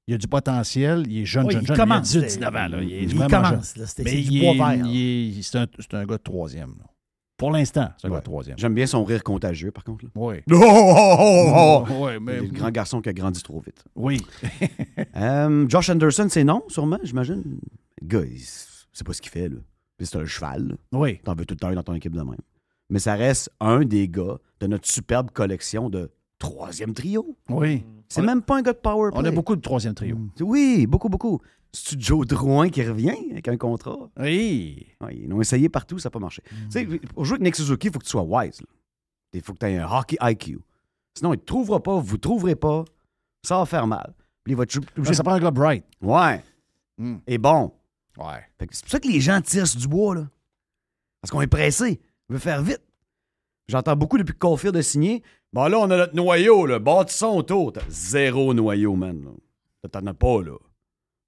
Il y a du potentiel, il est jeune, jeune, il jeune. Commence, il a 19 ans. Là. Il, commence. c'est, mais il, c'est un, c'est un gars de troisième. Là. Pour l'instant, c'est troisième. J'aime bien son rire contagieux, par contre. Oui. Oh, oh, Le grand garçon qui a grandi trop vite. Oui. [laughs] Euh, Josh Anderson, c'est non, sûrement, j'imagine. gars, c'est pas ce qu'il fait, là. C'est un cheval. Oui. T'en veux tout le temps dans ton équipe de même. Mais ça reste un des gars de notre superbe collection de troisième trio. Oui. C'est même pas un gars de power On a beaucoup de troisième trio. Mm. Oui, beaucoup, beaucoup. C'est-tu Joe Drouin qui revient avec un contrat? Oui. ils l'ont essayé partout, ça n'a pas marché. Mm. Tu sais, pour jouer avec Nick Suzuki, il faut que tu sois wise. Il faut que tu aies un hockey IQ. Sinon, il ne te trouvera pas, vous ne trouverez pas. Ça va faire mal. Puis il va te ah, Ça prend un gars bright. Ouais. Mm. Et bon. Ouais. C'est pour ça que les gens tirent du bois, là. Parce qu'on est pressé. On veut faire vite. J'entends beaucoup depuis que Caulfield a signé. Bon, là, on a notre noyau, là. Bâtissons autour. zéro noyau, man. T'en as pas, là.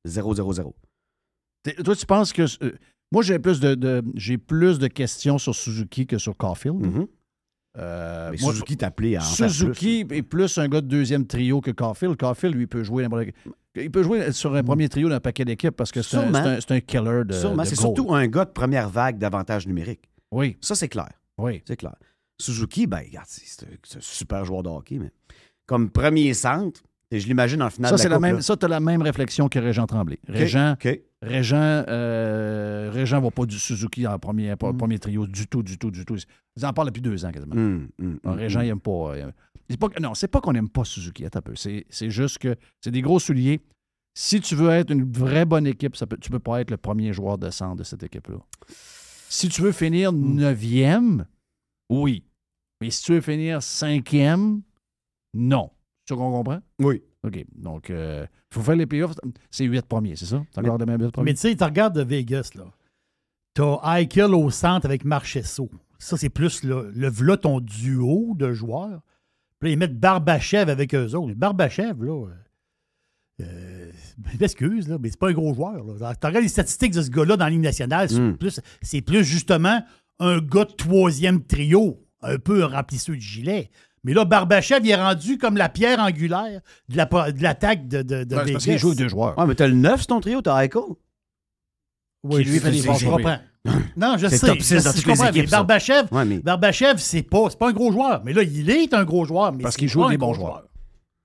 Zéro, zéro, zéro. Toi, tu penses que. Euh, moi, j'ai plus de, j'ai plus de questions sur Suzuki que sur Caulfield. Mm-hmm. Euh, Suzuki t'appelait Suzuki est plus un gars de deuxième trio que Caulfield. Caulfield, lui, peut jouer Il peut jouer sur un premier trio d'un paquet d'équipes parce que c'est un, killer de. C'est surtout un gars de première vague d'avantage numérique. Oui. Ça, c'est clair. Oui. C'est clair. Suzuki, ben, regarde, c'est un super joueur de hockey, mais comme premier centre, et je l'imagine en finale. Ça, c'est la, même. Ça, as la même réflexion que Régent Tremblay. Régent, euh, Régent, va pas du Suzuki en premier, hmm. premier trio du tout, du tout, du tout. Ils en parlent depuis deux ans quasiment. Hmm, hmm, Régent, il aime pas, euh, non, c'est pas qu'on aime pas Suzuki, un peu. C'est juste que c'est des gros souliers. Si tu veux être une vraie bonne équipe, ça peut, tu peux pas être le premier joueur de centre de cette équipe-là. Si tu veux finir neuvième, oui. Mais si tu veux finir cinquième, non. C'est sûr qu'on comprend? Oui. OK. Donc, il euh, faut faire les playoffs. C'est huit premiers, c'est ça? Tu regardes mais, même huit premiers. Mais tu sais, tu regardes Vegas, là. T'as Eichel au centre avec Marchesso. Ça, c'est plus le, le ton duo de joueurs. Puis là, ils mettent Barbachev avec eux autres. Barbachev, là. Euh, euh excuse, là, mais c'est pas un gros joueur. Là. Tu regardes les statistiques de ce gars-là dans la Ligue nationale, c'est hmm. plus justement un gars de troisième trio, un peu remplisseux de gilet. Mais là, Barbachev, il est rendu comme la pierre angulaire de l'attaque de, de, de qu'il joue deux joueurs. Ouais, mais t'as le neuf, c'est ton trio, t'as Eichel. Oui, qui lui fait des bons [laughs] non, je sais. Top Barbachev, Barbachev c'est pas, un gros joueur. Mais là, il est un gros joueur. Mais Parce qu'il joue des bons joueurs.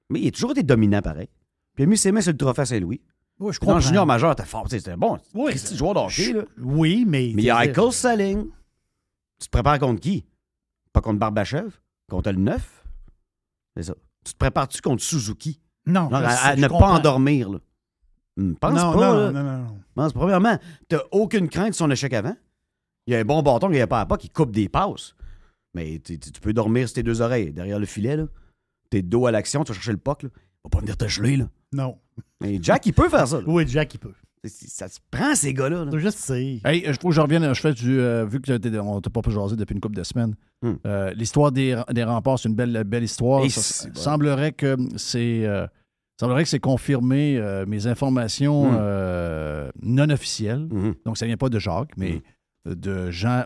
Mais il a toujours été dominant pareil. Puis il a mis ses mains sur le trophée Saint-Louis. Oui, junior majeur, t'es fort. C'était bon. joueur d'hockey. Oui, mais. Mais il y a Eichel tu te prépares contre qui? Pas contre Barbachev? Contre le neuf C'est ça. Tu te prépares-tu contre Suzuki? Non. à, ne pas endormir, là. Hmm, pense non, pas. Non, non, non, non, Pense, premièrement, t'as aucune crainte de son échec avant. Il y a un bon bâton qu'il n'y a pas à pas qui coupe des passes. Mais tu peux dormir sur tes deux oreilles, derrière le filet, là. T'es dos à l'action, tu vas chercher le puck, là. Va pas venir te geler, là. Non. Mais Jack, il peut faire ça. Oui, Jack, il peut. Ça se prend, ces gars-là. Je sais. Hey, je trouve que je reviens. Je fais euh, vu qu'on t'a pas pu jaser depuis une couple de semaines, hmm. euh, l'histoire des, des, remparts, c'est une belle, belle histoire. Il semblerait que c'est. Euh, semblerait que c'est confirmé mes informations hmm. non officielles. Hmm. Donc, ça vient pas de Jacques, mais de gens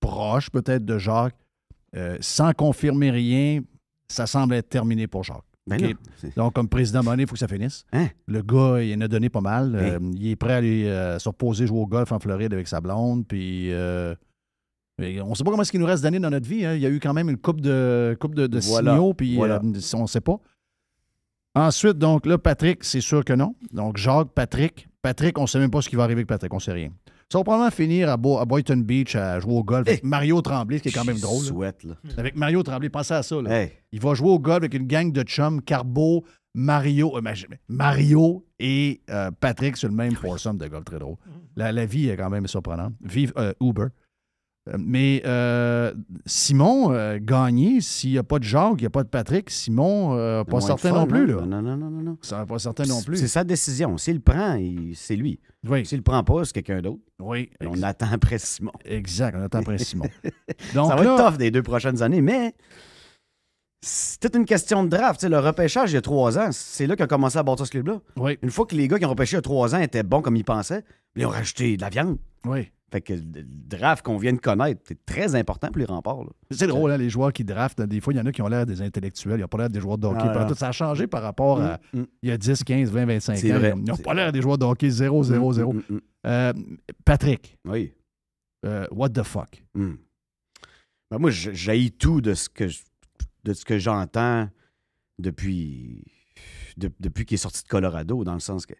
proches, peut-être, de Jacques. sans confirmer rien, ça semble être terminé pour Jacques. Ben donc, comme président Monet, il faut que ça finisse. Hein? Le gars, il en a donné pas mal. Hein? Euh, il est prêt à aller euh, se reposer, jouer au golf en Floride avec sa blonde. Puis, euh, on ne sait pas comment ce qu'il nous reste d'années dans notre vie. Hein. Il y a eu quand même une coupe de, coupe de, signaux, puis on ne sait pas. Ensuite, donc là, Patrick, c'est sûr que non. Donc, Jacques, Patrick, Patrick, on ne sait même pas ce qui va arriver avec Patrick, on ne sait rien. Ça va probablement finir à, Bo Boyton Beach à jouer au golf avec Mario Tremblay, ce qui est quand même drôle. Mmh. Avec Mario Tremblay, pensez à ça. Il va jouer au golf avec une gang de chums, Carbo, Mario, euh, Mario et euh, Patrick sur le même foursome de golf, très drôle. Mmh. La, vie est quand même surprenante. Vive euh, Uber. Mais euh, Simon, gagner euh, gagné, s'il n'y a pas de Jacques, il n'y a pas de Patrick, Simon, euh, pas certain non plus. Hein? Là. Non, non, non, non. Ça, pas certain non plus. C'est sa décision. S'il prend, c'est lui. S'il ne prend pas, c'est quelqu'un d'autre. Oui. On attend après Simon. Exact, on attend après Simon. [laughs] ça va être tough des deux prochaines années, mais c'est toute une question de draft. le repêchage, il y a trois ans, c'est là qu'a commencé à bâtir ce club-là. Oui. Une fois que les gars qui ont repêché il y a trois ans étaient bons comme ils pensaient, ils ont rajouté de la viande. Oui. Fait que le draft qu'on vient de connaître, c'est très important pour les remparts. C'est drôle, hein, les joueurs qui draftent, des fois, il y en a qui ont l'air des intellectuels, ils a pas l'air des joueurs de hockey. ça a changé par rapport à mm, mm. il y a 10, 15, 20, 25 ans. ils n'ont pas l'air des joueurs de hockey 0, 0, 0. Patrick. Oui. Euh, what the fuck? Mm. Ben moi, j'ai tout de ce que de ce que j'entends depuis, depuis qu'il est sorti de Colorado, dans le sens que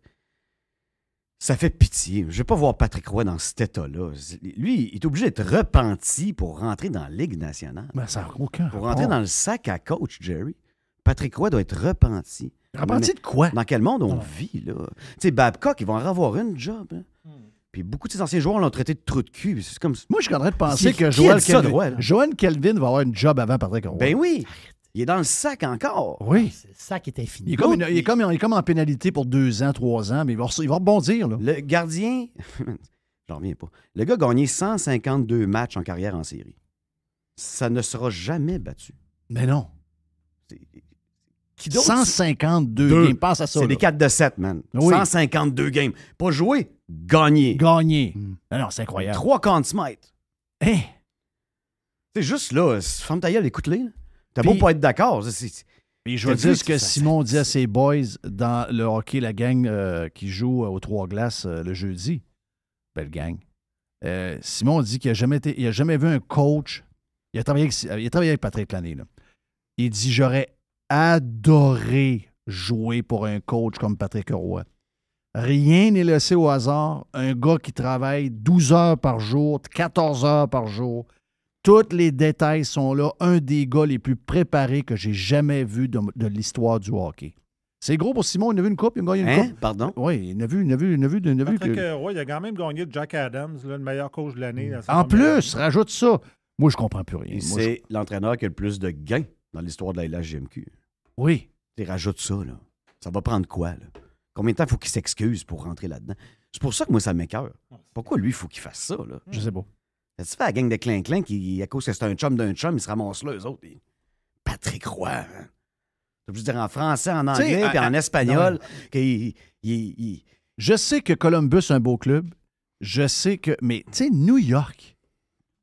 ça fait pitié. Je ne vais pas voir Patrick Roy dans cet état-là. Lui, il est obligé d'être repenti pour rentrer dans la Ligue nationale. ça n'a aucun Pour rentrer dans le sac à coach, Jerry. Patrick Roy doit être repenti. Repenti de quoi? Dans quel monde on vit, là? Tu sais, Babcock, ils vont en avoir une job. Hein. Hmm. Puis beaucoup de ces anciens joueurs l'ont traité de trou de cul. C'est comme... Moi, je suis de penser que Joël Kelvin va avoir une job avant Patrick Roy. Ben oui! il est dans le sac encore. Oui. Ah, le sac est infini. Il est, comme, est comme, en pénalité pour deux ans, trois ans, mais il va, rebondir. Là. Le gardien, [laughs] j'en reviens pas. Le gars a gagné 152 matchs en carrière en série. Ça ne sera jamais battu. Mais non. Qui 152 Deux. games, à ça. C'est des 4 de 7, man. 152 games. Pas joué, gagné. Gagné. Hmm. Non, c'est incroyable. 3 contre de smite. Hein? C'est juste là, Femme ta écoute-les. T'as beau pas être d'accord. mais je veux dire ce que Simon dit à ses boys dans le hockey, la gang euh, qui joue euh, aux trois glaces euh, le jeudi. Belle gang. Simon dit qu'il n'a jamais, été, a jamais vu un coach. Il a travaillé avec, Patrick l'année. Il dit J'aurais adoré jouer pour un coach comme Patrick Roy. Rien n'est laissé au hasard. Un gars qui travaille 12 heures par jour, 14 heures par jour, tous les détails sont là. Un des gars les plus préparés que j'ai jamais vu de, l'histoire du hockey. C'est gros pour Simon. Il a vu une coupe, il a gagné une hein? coupe. Pardon? Oui, il a vu, il a vu, il a vu. Il que... Euh, ouais, il a quand même gagné Jack Adams, le meilleur coach de l'année. En plus, rajoute ça. Moi, je comprends plus rien. C'est l'entraîneur qui a le plus de gains dans l'histoire de la LHGMQ. Oui. Tu rajoutes ça, là. Ça va prendre quoi, là? Combien de temps il faut qu'il s'excuse pour rentrer là-dedans? C'est pour ça que moi, ça m'écœure. Pourquoi lui, il faut qu'il fasse ça, là? Je sais pas tu fais la gang de Clin-Clin qui, à cause que c'est un chum d'un chum, il se ramassent là, eux autres? Patrick Roy, hein? Je dire en français, en anglais, ah, puis en ah, espagnol. Je sais que Columbus, est un beau club. Je sais que. Mais, tu sais, New York.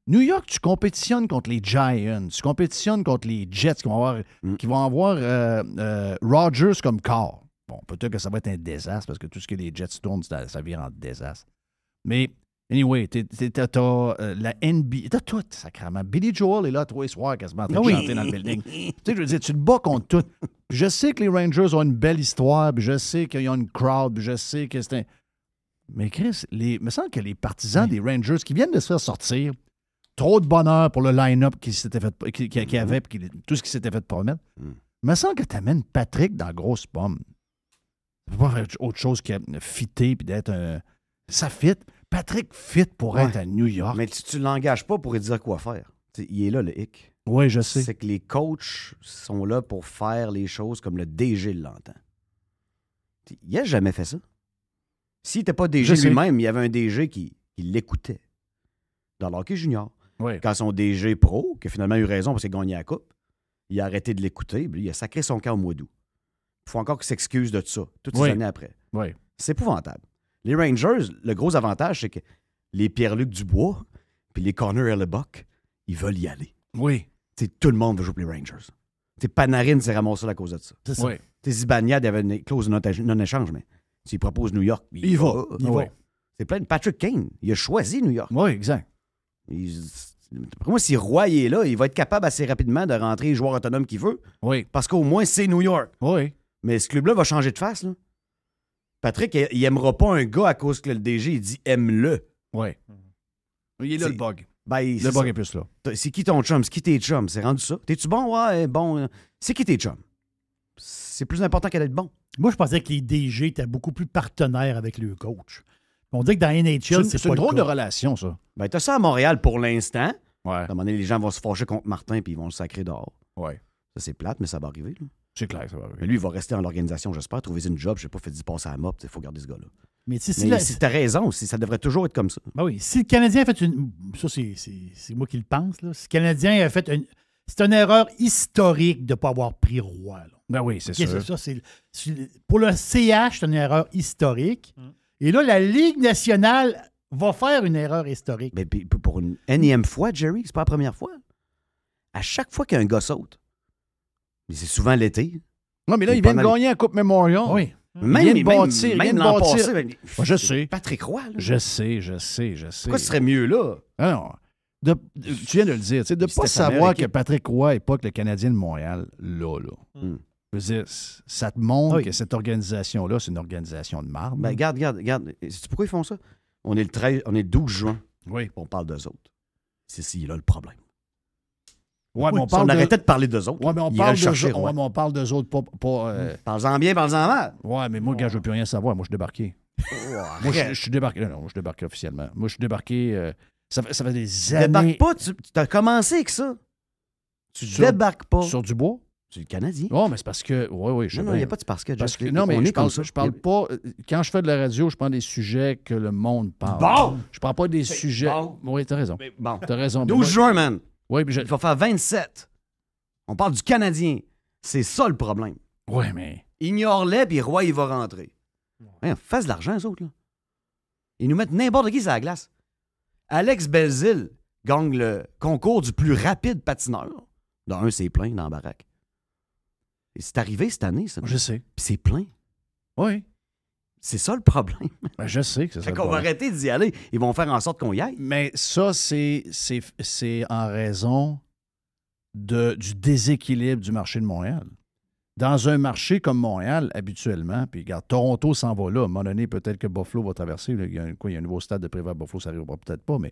New York, tu compétitionnes contre les Giants, tu compétitionnes contre les Jets qui vont avoir, mm. qui vont avoir euh, euh, Rogers comme corps. Bon, peut-être que ça va être un désastre parce que tout ce que les Jets tournent, ça, vient en désastre. Mais Anyway, t'as euh, la NBA, t'as tout, sacrément. Billy Joel est là trois soirs quasiment en train de ah chanter dans le building. [laughs] tu sais, je veux dire, tu te bats contre tout. je sais que les Rangers ont une belle histoire, puis je sais qu'il y a une crowd, puis je sais que c'est un... Mais Chris, il me semble que les partisans des Rangers qui viennent de se faire sortir, trop de bonheur pour le line-up qu'ils s'était fait, qui, avait, tout ce qui s'était fait promettre, hmm. il me semble que t'amènes Patrick dans la grosse pomme. Tu peux pas faire autre chose que fitter, puis d'être un... Ça fit. Patrick fit pour être à New York. Mais tu ne l'engages pas pour lui dire quoi faire. il est là, le hic. Oui, je sais. C'est que les coachs sont là pour faire les choses comme le DG l'entend. Il a jamais fait ça. S'il n'était pas DG lui-même, il y avait un DG qui, l'écoutait. Dans l'hockey junior. Quand son DG pro, qui a finalement eu raison parce qu'il a gagné la coupe, il a arrêté de l'écouter, il a sacré son camp au mois d'août. Il faut encore qu'il s'excuse de ça, toutes ces années après. Oui. C'est épouvantable. Les Rangers, le gros avantage, c'est que les Pierre-Luc Dubois puis les Connor et Hellebuck, ils veulent y aller. Oui. c'est tout le monde veut jouer pour les Rangers. T'sais, Panarin s'est ramassé à cause de ça. C'est ça. Oui. T'sais, avait une clause non-échange, mais s'il propose New York, il, va. Il va. C'est plein de Patrick Kane. Il a choisi New York. Oui, exact. Pour moi, si Roy est là, il va être capable assez rapidement de rentrer joueur autonome qu'il veut. Oui. Parce qu'au moins, c'est New York. Oui. Mais ce club-là va changer de face. Là. Patrick, il aimera pas un gars à cause que le DG, il dit aime-le. Ouais. Il est là, le bug. Ben, le bug est plus là. C'est qui ton chum? C'est qui tes chums? C'est rendu ça? T'es-tu bon? Ouais, bon. C'est qui tes chums? C'est plus important qu'à être bon. Moi, je pensais que les DG étaient beaucoup plus partenaires avec le coach. On dit que dans NHL, c'est une drôle de relation, ça. Ben, t'as ça à Montréal pour l'instant. Ouais. À un moment donné, les gens vont se fâcher contre Martin puis ils vont le sacrer dehors. Ouais. Ça, c'est plate, mais ça va arriver. Là. C'est clair, ça va lui, il va rester dans l'organisation, j'espère, trouver une job. Je n'ai pas, fait 10 passes à la mop, il faut garder ce gars-là. Mais tu si as raison, ça devrait toujours être comme ça. Ben oui, si le Canadien a fait une. Ça, c'est moi qui le pense. Là. Si le Canadien a fait une. C'est une erreur historique de ne pas avoir pris roi. Là. Ben oui, c'est sûr. Ça, pour le CH, c'est une erreur historique. Mm. Et là, la Ligue nationale va faire une erreur historique. Mais ben, pour une énième fois, Jerry, c'est pas la première fois. À chaque fois qu'un gars saute, mais c'est souvent l'été. Non, mais là, il viennent gagner la Coupe Memorial. Oui. Même, il même, l'an passé. Ben, je sais. Patrick Roy. Là. Je sais, je sais, je sais. Pourquoi ce serait mieux là? Ah tu viens de le dire, de ne pas savoir que Patrick Roy n'est pas que le Canadien de Montréal, là, là. Hmm. Je veux dire, ça te montre que cette organisation-là, c'est une organisation de marbre. Ben, regarde, garde, regarde. sais pourquoi ils font ça? On est le, on est 12 juin. Oui. On parle d'eux autres. C'est ici, là, le problème. Ouais, mais on, arrêtait de parler d'eux autres. Ouais, mais on parle d'eux autres. on parle autres, pas. pas euh, hmm. en bien, parle-en mal. Ouais, mais moi, je gars, je veux plus rien savoir. Moi, je suis débarqué. [laughs] moi, je, suis débarqué. Non, non, je suis débarqué officiellement. Moi, je suis débarqué. Euh, ça, ça, fait des années. Tu débarques pas, tu as commencé avec ça. Tu débarques pas. Sur du bois? Tu es Canadien. Non, mais c'est parce que. Oui, oui, je Non, il n'y a pas de parce que. non, mais je parle, je parle pas. Euh, quand je fais de la radio, je prends des sujets que le monde parle. Bon! Je prends pas des sujets. Bon. Oui, t'as raison. Mais bon. T'as raison. 12 juin, man! Oui, Il va faire 27. On parle du Canadien. C'est ça le problème. Oui, mais. Ignore-les, puis Roy, il va rentrer. Ouais, de l'argent, les autres. Là. Ils nous mettent n'importe qui sur la glace. Alex Belzil gagne le concours du plus rapide patineur. Dans un, c'est plein dans la baraque. c'est arrivé cette année, ça. Je sais. Puis c'est plein. Oui. C'est ça le problème. [laughs] Ben, je sais que c'est ça. Fait qu'on va arrêter d'y aller. Ils vont faire en sorte qu'on y aille. Mais ça, c'est, en raison de, du déséquilibre du marché de Montréal. Dans un marché comme Montréal, habituellement, puis regarde, Toronto s'en va là. À un moment donné, peut-être que Buffalo va traverser. Il y a, un nouveau stade de privé à Buffalo, ça arrivera peut-être pas, mais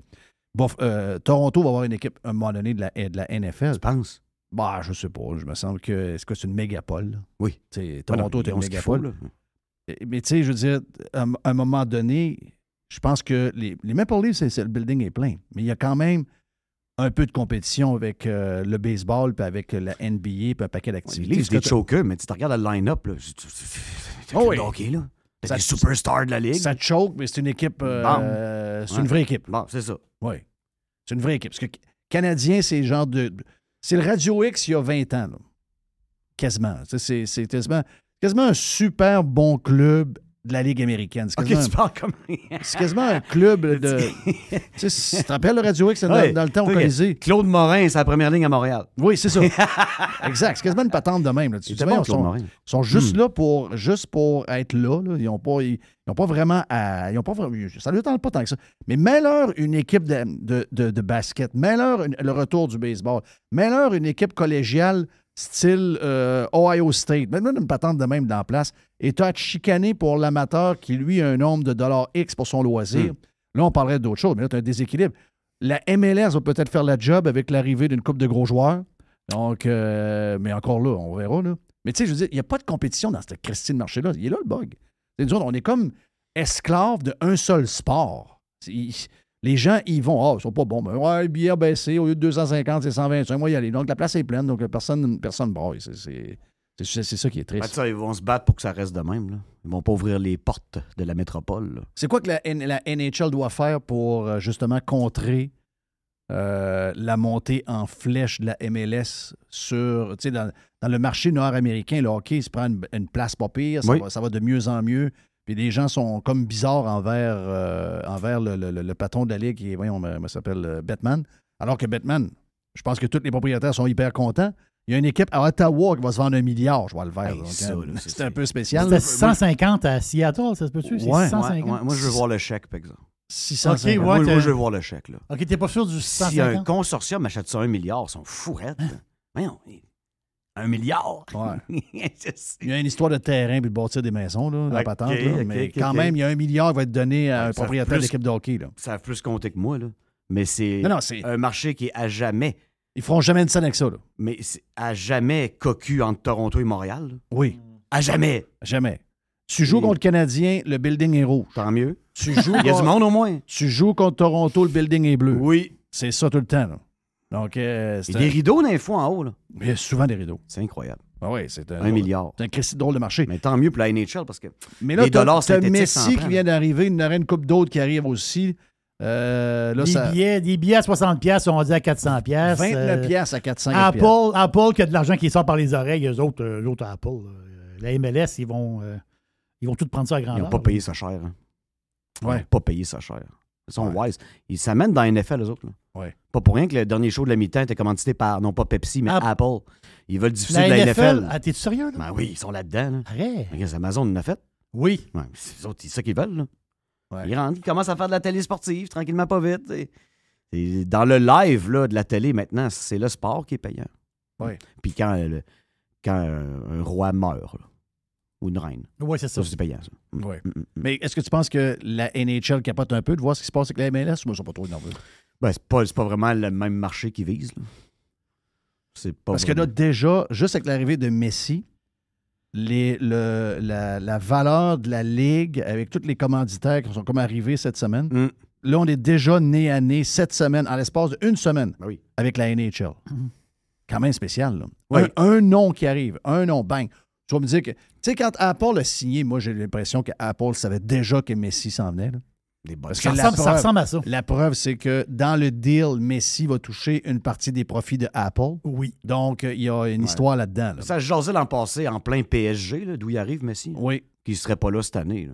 euh, Toronto va avoir une équipe, à un moment donné, de la, de la NFL. je pense. Bah, je sais pas. Je me semble que. Est-ce que c'est une mégapole? Oui. Ah Toronto, est une mégapole mais tu sais, je veux dire, à, un moment donné, je pense que les, les Maple Leafs, c'est le building est plein, mais il y a quand même un peu de compétition avec euh, le baseball, puis avec la NBA, puis un paquet d'activités. c'est des chokers, mais tu regardes la line-up, là. Oh oui. hockey, là. C'est des superstars de la Ligue. Ça choke, mais c'est une équipe. Euh, c'est une vraie équipe. c'est ça. Oui. C'est une vraie équipe. Parce que Canadien, c'est genre de. C'est le Radio X il y a 20 ans, là. Quasiment. C'est quasiment quasiment un super bon club de la Ligue américaine. C'est quasiment, okay, un... Comme... [laughs] quasiment un club de. [laughs] tu, te rappelles le Radio X dans, le temps on Colisée? Claude Morin, c'est la première ligne à Montréal. Oui, c'est ça. [laughs] exact. C'est quasiment une patente de même. Tu ils sont, juste hmm. là pour juste pour être là. Ils n'ont pas, ils, pas vraiment à. Ils ont pas, ça ne tente pas tant que ça. Mais mets-leur une équipe de, de, de, de basket. Mets-leur le retour du baseball. Mets-leur une équipe collégiale style euh, Ohio State, même une patente de même dans la place, et tu as chicané pour l'amateur qui, lui, a un nombre de dollars X pour son loisir. Hmm. Là, on parlerait d'autre chose, mais là, tu as un déséquilibre. La MLS va peut-être faire la job avec l'arrivée d'une coupe de gros joueurs. Donc, euh, mais encore là, on verra. Là. Mais tu sais, je veux dire, il n'y a pas de compétition dans cette Christine marché-là. Il est là le bug. on est comme esclaves d'un seul sport. Les gens, ils vont, ah, oh, ils sont pas bons. mais ben, ouais, bière baissé. au lieu de 250, c'est 125. Moi, y aller. Donc, la place est pleine. Donc, euh, personne, personne, bon, c'est. C'est ça qui est triste. Ben, ils vont se battre pour que ça reste de même. Là. Ils vont pas ouvrir les portes de la métropole. C'est quoi que la, NHL doit faire pour euh, justement contrer euh, la montée en flèche de la MLS sur. Dans, le marché nord-américain, le hockey il se prend une, place pas pire. ça, va, de mieux en mieux. Puis des gens sont comme bizarres envers, euh, envers le, patron de la ligue qui voyons, euh, me, s'appelle euh, Batman. Alors que Batman, je pense que tous les propriétaires sont hyper contents. Il y a une équipe à Ottawa qui va se vendre un milliard, je vois le vert. c'est un peu spécial. C'était 150 à Seattle, ça se peut-tu? Moi, je veux voir le chèque, par exemple. 650. moi, je veux voir le chèque. Là. OK, t'es pas sûr du 150? Si un consortium achète ça un milliard, ils sont fourrettes. Hein? Hein. Voyons, un milliard? Ouais. [laughs] il y a une histoire de terrain et de bâtir des maisons, là, la patente. mais quand même, il y a un milliard qui va être donné à un propriétaire d'équipe de hockey. Là. Ça a plus compter que moi, là. Mais c'est un marché qui est à jamais. Ils feront jamais une scène avec ça, là. Mais à jamais cocu entre Toronto et Montréal. Oui. À jamais. À jamais. Tu joues contre le Canadien, le building est rouge. Tant mieux. Tu joues [laughs] Il y a du monde au moins. Tu joues contre Toronto, le building est bleu. Oui. C'est ça tout le temps, là. Donc, y euh, a des rideaux d'infos en haut, là. Il y a souvent des rideaux. C'est incroyable. Ah oui, c'est un, milliard. C'est un crédit de drôle de marché. Mais tant mieux pour la NHL parce que. Mais là, Les dollars c'était Messi qui vient d'arriver, il y en une coupe d'autres qui arrivent aussi. Euh, des, billets, des billets à 60 pièces, on dit à 400 pièces. 29 à 400 Apple, Apple qui a de l'argent qui sort par les oreilles, eux autres, l'autre euh, Apple. Euh, la MLS, ils vont, ils vont tout prendre ça à grand Ils n'ont pas payé ça cher. Hein. Ils n'ont pas payé ça cher. Ils sont wise. Ils s'amènent dans NFL, eux autres. là. Ouais. Pas pour rien que le dernier show de la mi-temps était commandité par, non pas Pepsi, mais ah. Apple. Ils veulent diffuser la de la NFL. Ah, t'es-tu sérieux? Là? Ben oui, ils sont là-dedans. Là. Arrête. Regarde, Amazon l'a fait. Oui. c'est ça qu'ils veulent. Ils rentrent, ils commencent à faire de la télé sportive, tranquillement, pas vite. dans le live là, de la télé, maintenant, c'est le sport qui est payant. Oui. Puis quand, euh, quand euh, un, roi meurt, ou une reine. Oui, c'est ça. c'est payant, ça. Mm. Mm, mm, mais est-ce que tu penses que la NHL capote un peu de voir ce qui se passe avec la MLS? Moi, je suis pas trop nerveux. Ben, c'est pas, vraiment le même marché qu'ils visent. Parce que là, déjà, juste avec l'arrivée de Messi, les, la, valeur de la Ligue, avec tous les commanditaires qui sont comme arrivés cette semaine, mm. là, on est déjà né à né cette semaine, en l'espace d'une semaine, ben avec la NHL. Mm-hmm. Quand même spécial. Là. Un, nom qui arrive, un nom, bang. Tu vas me dire que, tu sais, quand Apple a signé, moi, j'ai l'impression qu'Apple savait déjà que Messi s'en venait ça, ressemble, à ça. La preuve, c'est que dans le deal, Messi va toucher une partie des profits de Apple. Oui. Donc, euh, il y a une histoire là-dedans. Ça jasait l'an passé en plein PSG, d'où il arrive Messi. Oui. Qui ne serait pas là cette année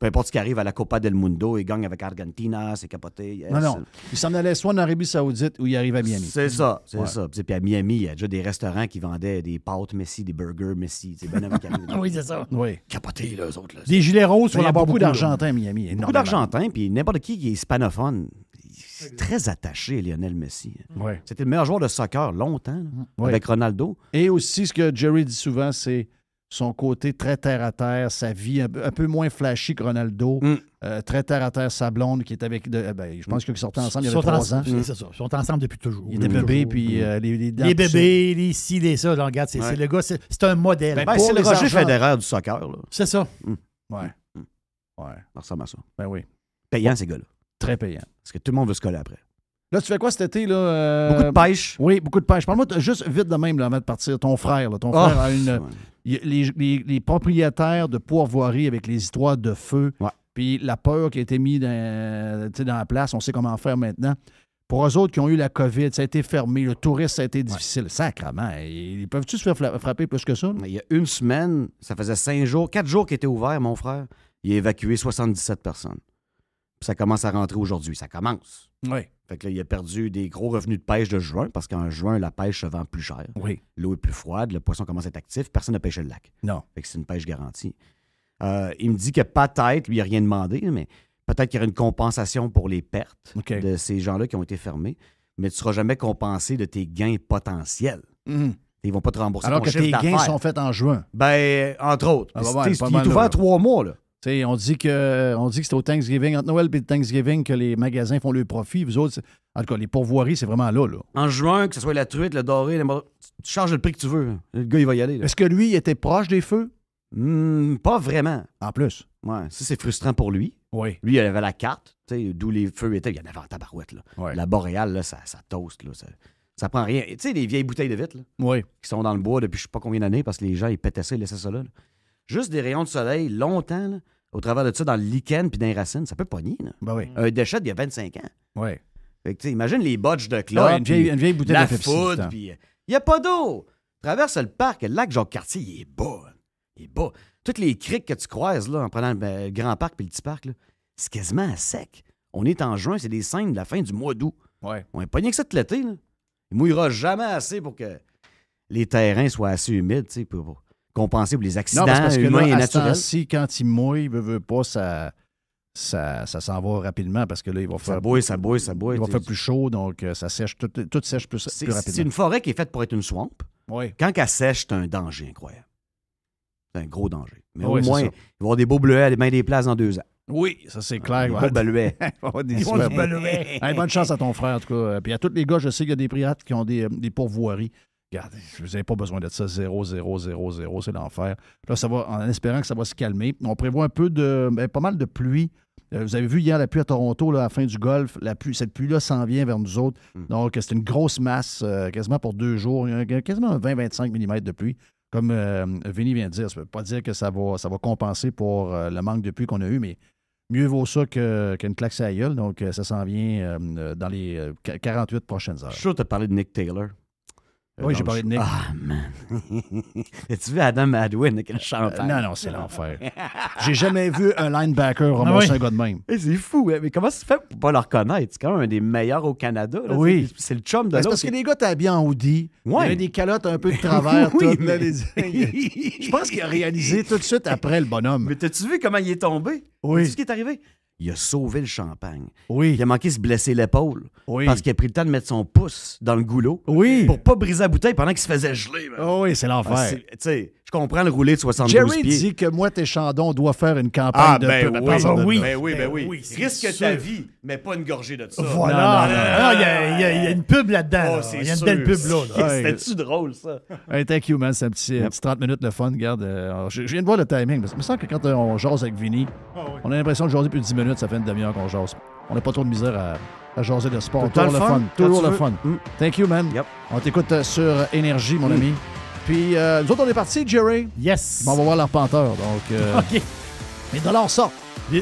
peu importe ce qui arrive à la Copa del Mundo, il gagne avec Argentina, c'est capoté. Non, non. Il s'en allait soit en Arabie Saoudite ou il arrive à Miami. C'est ça, c'est ça. Puis à Miami, il y a déjà des restaurants qui vendaient des pâtes Messi, des burgers Messi. C'est ben [laughs] Oui, c'est ça. Oui. Capoté, là, eux autres. Là. Des gilets roses, on a beaucoup, beaucoup d'Argentins à Miami. Beaucoup d'Argentins, puis n'importe qui qui est hispanophone, est très attaché à Lionel Messi. Hein. Ouais. C'était le meilleur joueur de soccer longtemps, mm. avec Ronaldo. Et aussi, ce que Jerry dit souvent, c'est son côté très terre-à-terre, sa vie un, peu moins flashy que Ronaldo, mm. euh, très terre-à-terre, sa blonde qui est avec... Eh ben, je pense qu'ils sortaient ensemble il y a trois ans. Ça, ils sont ensemble depuis toujours. Ils des bébés, puis euh, les, les, les bébés, les ci, les ça. regarde, c'est le gars, c'est un modèle. Ben, ben c'est le Roger Federer du soccer. C'est ça. Mm. Ouais. Mm. Ouais. Ça ressemble à ça. Ben oui. Payant, ces gars-là. Très payant. Parce que tout le monde veut se coller après. Là, tu fais quoi cet été? Là, euh? Beaucoup de pêche. Oui, beaucoup de pêche. Parle-moi juste vite de même avant de partir. Ton frère, là, ton ah. frère a une, les, propriétaires de pourvoiries avec les histoires de feu, puis la peur qui a été mise dans, la place, on sait comment faire maintenant. Pour eux autres qui ont eu la COVID, ça a été fermé, le tourisme, ça a été difficile. Sacrement. Ils peuvent-tu se faire frapper plus que ça? Il y a une semaine, ça faisait cinq jours, quatre jours qu'il était ouvert, mon frère. Il a évacué 77 personnes. ça commence à rentrer aujourd'hui. Ça commence. Oui. Fait que là, il a perdu des gros revenus de pêche de juin parce qu'en juin, la pêche se vend plus cher. L'eau est plus froide, le poisson commence à être actif, personne n'a pêché le lac. Non. Fait que c'est une pêche garantie. Euh, il me dit que peut-être, lui, il n'a rien demandé, mais peut-être qu'il y aura une compensation pour les pertes de ces gens-là qui ont été fermés, mais tu ne seras jamais compensé de tes gains potentiels. Ils mhm. Ils vont pas te rembourser. Alors que tes gains sont faits en juin. Ben, entre autres. Ah, ben il est ouvert trois mois. Là on dit que on dit que c'est au Thanksgiving, entre Noël et Thanksgiving que les magasins font le profit. Vous autres, en tout cas, les pourvoiries, c'est vraiment là, là, En juin, que ce soit la truite, le doré, tu changes le prix que tu veux. Le gars, il va y aller. Est-ce que lui, il était proche des feux? Hmm, pas vraiment. En plus. Ouais, ça, c'est frustrant pour lui. Oui. Lui, il avait la carte, d'où les feux étaient. Il y en avait en tabarouette, là. La boréale, ça, ça toast, là. Ça... prend rien. Tu sais, les vieilles bouteilles de vitre, qui sont dans le bois depuis je sais pas combien d'années parce que les gens, ils pétaient ça, ils laissaient ça Juste des rayons de soleil, longtemps, au travers de ça dans le lichen puis dans les racines, ça peut pogner. Là. Ben Un déchet il y a 25 ans. Oui. Fait imagine les botches de club, ah une, vieille, bouteille de il n'y euh, a pas d'eau. Traverse le parc, le lac Jacques-Cartier, il est beau. Hein. Il est beau. Toutes les criques que tu croises là, en prenant ben, le, grand parc puis le petit parc, c'est quasiment sec. On est en juin, c'est des scènes de la fin du mois d'août. Ouais. On n'est pas que ça de l'été. Il mouillera jamais assez pour que les terrains soient assez humides pour, pour, compenser pour les accidents non, parce que là, et naturels. Si quand il mouille, ne veut pas, ça, ça, ça s'en va rapidement parce que là, il va faire. Ça bouille, ça bouille, ça bouille. Il va faire plus chaud, donc euh, ça sèche, tout, sèche plus, rapidement. C'est une forêt qui est faite pour être une swamp. Oui. Quand elle sèche, c'est un danger incroyable. C'est un gros danger. Mais au moins, il va avoir des beaux bleuets à des mains des places dans deux ans. Oui, ça c'est clair. Des beaux [laughs] avoir des beaux des bonne chance à ton frère, en tout cas. Puis à tous les gars, je sais qu'il y a des priates qui ont des, euh, des pourvoiries. Regardez, vous n'avez pas besoin d'être ça. 0, 0, 0, 0, c'est l'enfer. Là, ça va, en espérant que ça va se calmer. On prévoit un peu de. Ben, pas mal de pluie. Euh, vous avez vu hier la pluie à Toronto, à la fin du golf. La pluie, cette pluie-là s'en vient vers nous autres. Hmm. Donc, c'est une grosse masse, euh, quasiment pour deux jours. quasiment 20-25 mm de pluie. Comme euh, Vinny vient de dire, ça ne veut pas dire que ça va, ça va compenser pour euh, le manque de pluie qu'on a eu, mais mieux vaut ça qu'une claque à gueule. Donc, ça s'en vient dans les 48 prochaines heures. Je suis sûr que tu de Nick Taylor oui, j'ai parlé de Nick. Ah, man. [laughs] As-tu vu Adam Adwin avec le chanteur? non, non, c'est l'enfer. J'ai jamais vu un linebacker ah ramasser un gars de même. Eh, c'est fou. Hein. Mais comment ça se fait pour pas le reconnaître? C'est quand même un des meilleurs au Canada. Oui. C'est le chum de ben, l'autre. parce que les gars t'habillent en hoodie. Oui. Il a des calottes un peu de travers. [laughs] oui, mais... les... [laughs] Je pense qu'il a réalisé tout de suite après le bonhomme. Mais t'as-tu vu comment il est tombé? Oui. Qu'est-ce qui est arrivé? il a sauvé le champagne. Oui. Il a manqué de se blesser l'épaule. Oui. Parce qu'il a pris le temps de mettre son pouce dans le goulot. Oui. Pour pas briser la bouteille pendant qu'il se faisait geler. Ah oui, c'est l'enfer. Ah, tu comprends le roulé de 72 Jerry dit que moi, tes Chandon doit faire une campagne ah, de ben pub. Ben oui, ben, oui, ben oui, ben oui. oui Risque ta vie, mais pas une gorgée de ça. Voilà. Il y, a une pub là-dedans. Oh, il y a une belle pub là. C'était-tu drôle, ça? Hey, thank you, man. C'est un petit, petit, 30 minutes de fun. Regarde, euh, je, viens de voir le timing. Parce que me semble que quand euh, on jase avec Vinny, ah on a l'impression de jaser plus de 10 minutes. Ça fait une demi-heure qu'on jase. On n'a pas trop de misère à à jaser de sport. Toujours le fun. Toujours le fun. Mm. Thank you, man. On t'écoute euh, sur Énergie, mon mm. ami. Puis euh, nous autres, on est partis, Jerry. Yes. Bon, on va voir l'arpenteur. Donc, euh, [laughs] OK. Les dollars sortent.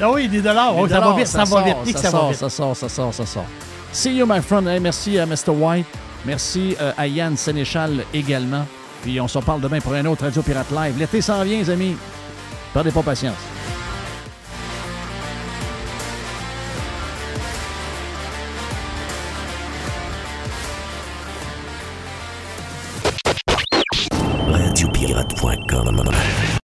ah oui, des dollars. Les dollars oh, ça va vite, ça, va vite. Ça, Ça sort, ça sort, ça sort. See you, my friend. merci à Mr. White. Merci euh, à Yann Sénéchal également. Puis on se parle demain pour un autre Radio Pirate Live. L'été s'en vient, les amis. Perdez pas patience.